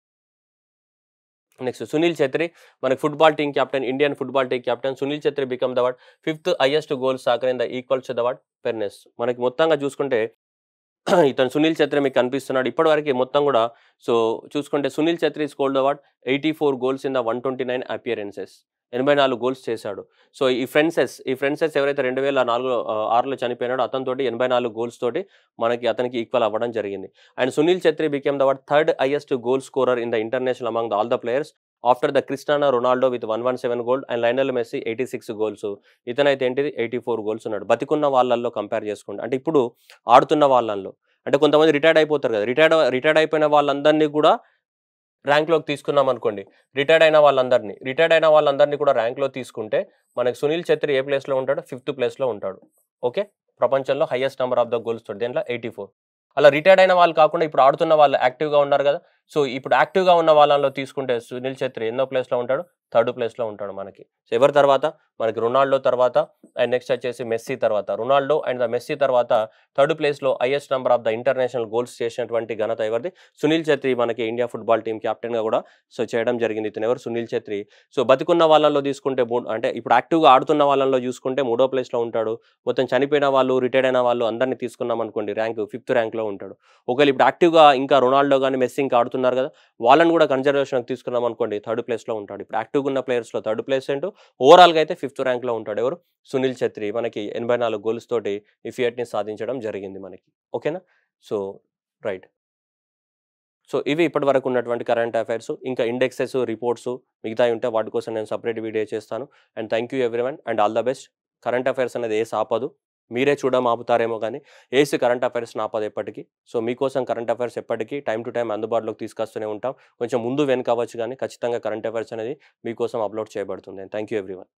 నెక్స్ట్ సునీల్ ఛత్రి మనకు football team captain Indian football team captain Sunil Chhetri become the what fifth highest goal soccer in the equals the what Ferenc మనకి మొత్తంగా చూసుకుంటే <clears throat> ఇతను సునీల్ ఛత్రి మీకు కనిపిస్తున్నాడు ఇప్పటివరకు మొత్తం కూడా సో చూసుకుంటే Sunil Chhetri scored award eighty four goals in the one twenty nine appearances ఎనభై నాలుగు గోల్స్ చేశాడు సో ఈ ఫ్రెండ్సెస్ ఈ ఫ్రెండ్సెస్ ఎవరైతే రెండు వేల నాలుగు ఆరులో చనిపోయినాడో అతనితోటి ఎనభై నాలుగు గోల్స్ తోటి మనకి అతనికి ఈక్వల్ అవ్వడం జరిగింది and Sunil Chhetri became the what third highest goal scorer in the international among the all the players after the Cristiano Ronaldo with one one seven goals and Lionel Messi eighty six goals ఇతనైతే ఏంటిది ఎయిటీ ఫోర్ గోల్స్ ఉన్నాడు బతికున్న వాళ్ళల్లో కంపేర్ చేసుకోండి అంటే ఇప్పుడు ఆడుతున్న వాళ్ళల్లో అంటే కొంతమంది రిటైర్డ్ అయిపోతారు కదా రిటైర్డ్ రిటైర్డ్ అయిపోయిన వాళ్ళందరినీ కూడా ర్యాంక్లోకి తీసుకున్నాం అనుకోండి రిటైర్డ్ అయిన వాళ్ళందరినీ రిటైర్డ్ అయిన వాళ్ళందరినీ కూడా ర్యాంక్లో తీసుకుంటే మనకి సునీల్ ఛత్రి ఏ ప్లేస్లో ఉంటాడు ఫిఫ్త్ ప్లేస్లో ఉంటాడు ఓకే ప్రపంచంలో highest number of the goals తోటి దీంట్లో ఎయిటీ ఫోర్ అలా రిటైర్డ్ అయిన వాళ్ళు కాకుండా ఇప్పుడు ఆడుతున్న వాళ్ళు యాక్టివ్గా ఉన్నారు కదా సో ఇప్పుడు యాక్టివ్గా ఉన్న వాళ్ళలో తీసుకుంటే సునీల్ ఛత్రి ఎన్నో ప్లేస్లో ఉంటాడు థర్డ్ ప్లేస్లో ఉంటాడు మనకి సో ఎవరి తర్వాత మనకి రొనాల్డో తర్వాత అండ్ నెక్స్ట్ వచ్చేసి మెస్సీ తర్వాత రొనాల్డో అండ్ ద మెస్సీ తర్వాత థర్డ్ ప్లేస్లో highest number of the international goals చేసినటువంటి ఘనత ఎవరిది సునీల్ ఛత్రి మనకి ఇండియా ఫుట్బాల్ టీం క్యాప్టెన్గా కూడా సో చేయడం జరిగింది ఇతను ఎవరు సునీల్ ఛత్రి సో బతికున్న వాళ్ళలో తీసుకుంటే అంటే ఇప్పుడు యాక్టివ్గా ఆడుతున్న వాళ్ళలో చూసుకుంటే మూడో ప్లేస్లో ఉంటాడు మొత్తం చనిపోయిన వాళ్ళు రిటైర్డ్ అయిన వాళ్ళు అందరినీ తీసుకున్నాం అనుకోండి ర్యాంక్ ఫిఫ్త్ ర్యాంక్లో ఉంటాడు ఒకవేళ ఇప్పుడు యాక్టివ్గా ఇంకా రొనాల్డో కానీ మెస్సీ ఇంకా ఆడుతున్నారు కదా వాళ్ళని కూడా కన్జర్వేషన్కి తీసుకున్నాం అనుకోండి థర్డ్ ప్లేస్లో ఉంటాడు ఇప్పుడు యాక్టివ్గా ఉన్న ప్లేయర్స్లో థర్డ్ ప్లేస్ ఏంటో ఓవరాల్గా అయితే ఫిఫ్త్ ఫిఫ్త్ ర్యాంక్లో ఉంటాడు ఎవరు సునీల్ ఛత్రి మనకి ఎనభై నాలుగు గోల్స్ తోటి ఈ ఫియట్ని సాధించడం జరిగింది మనకి ఓకేనా సో రైట్ సో ఇవి ఇప్పటి వరకు ఉన్నటువంటి కరెంట్ అఫైర్స్ ఇంకా ఇండెక్సెస్ రిపోర్ట్స్ మిగతా ఉంటే వాటి కోసం నేను సపరేట్ వీడియో చేస్తాను and thank you everyone and all the best current affairs అనేది ఏ సాపదు మీరే చూడడం ఆపుతారేమో కానీ ఏసీ కరెంట్ అఫైర్స్ నాపదు ఎప్పటికీ సో మీకోసం కరెంట్ అఫైర్స్ ఎప్పటికీ టైం టు టైం అందుబాటులోకి తీసుకొస్తూనే ఉంటాం కొంచెం ముందు వెనుకవచ్చు కానీ ఖచ్చితంగా కరెంట్ అఫైర్స్ అనేది మీకోసం అప్లోడ్ చేయబడుతుంది థ్యాంక్ యూ ఎవ్రీవన్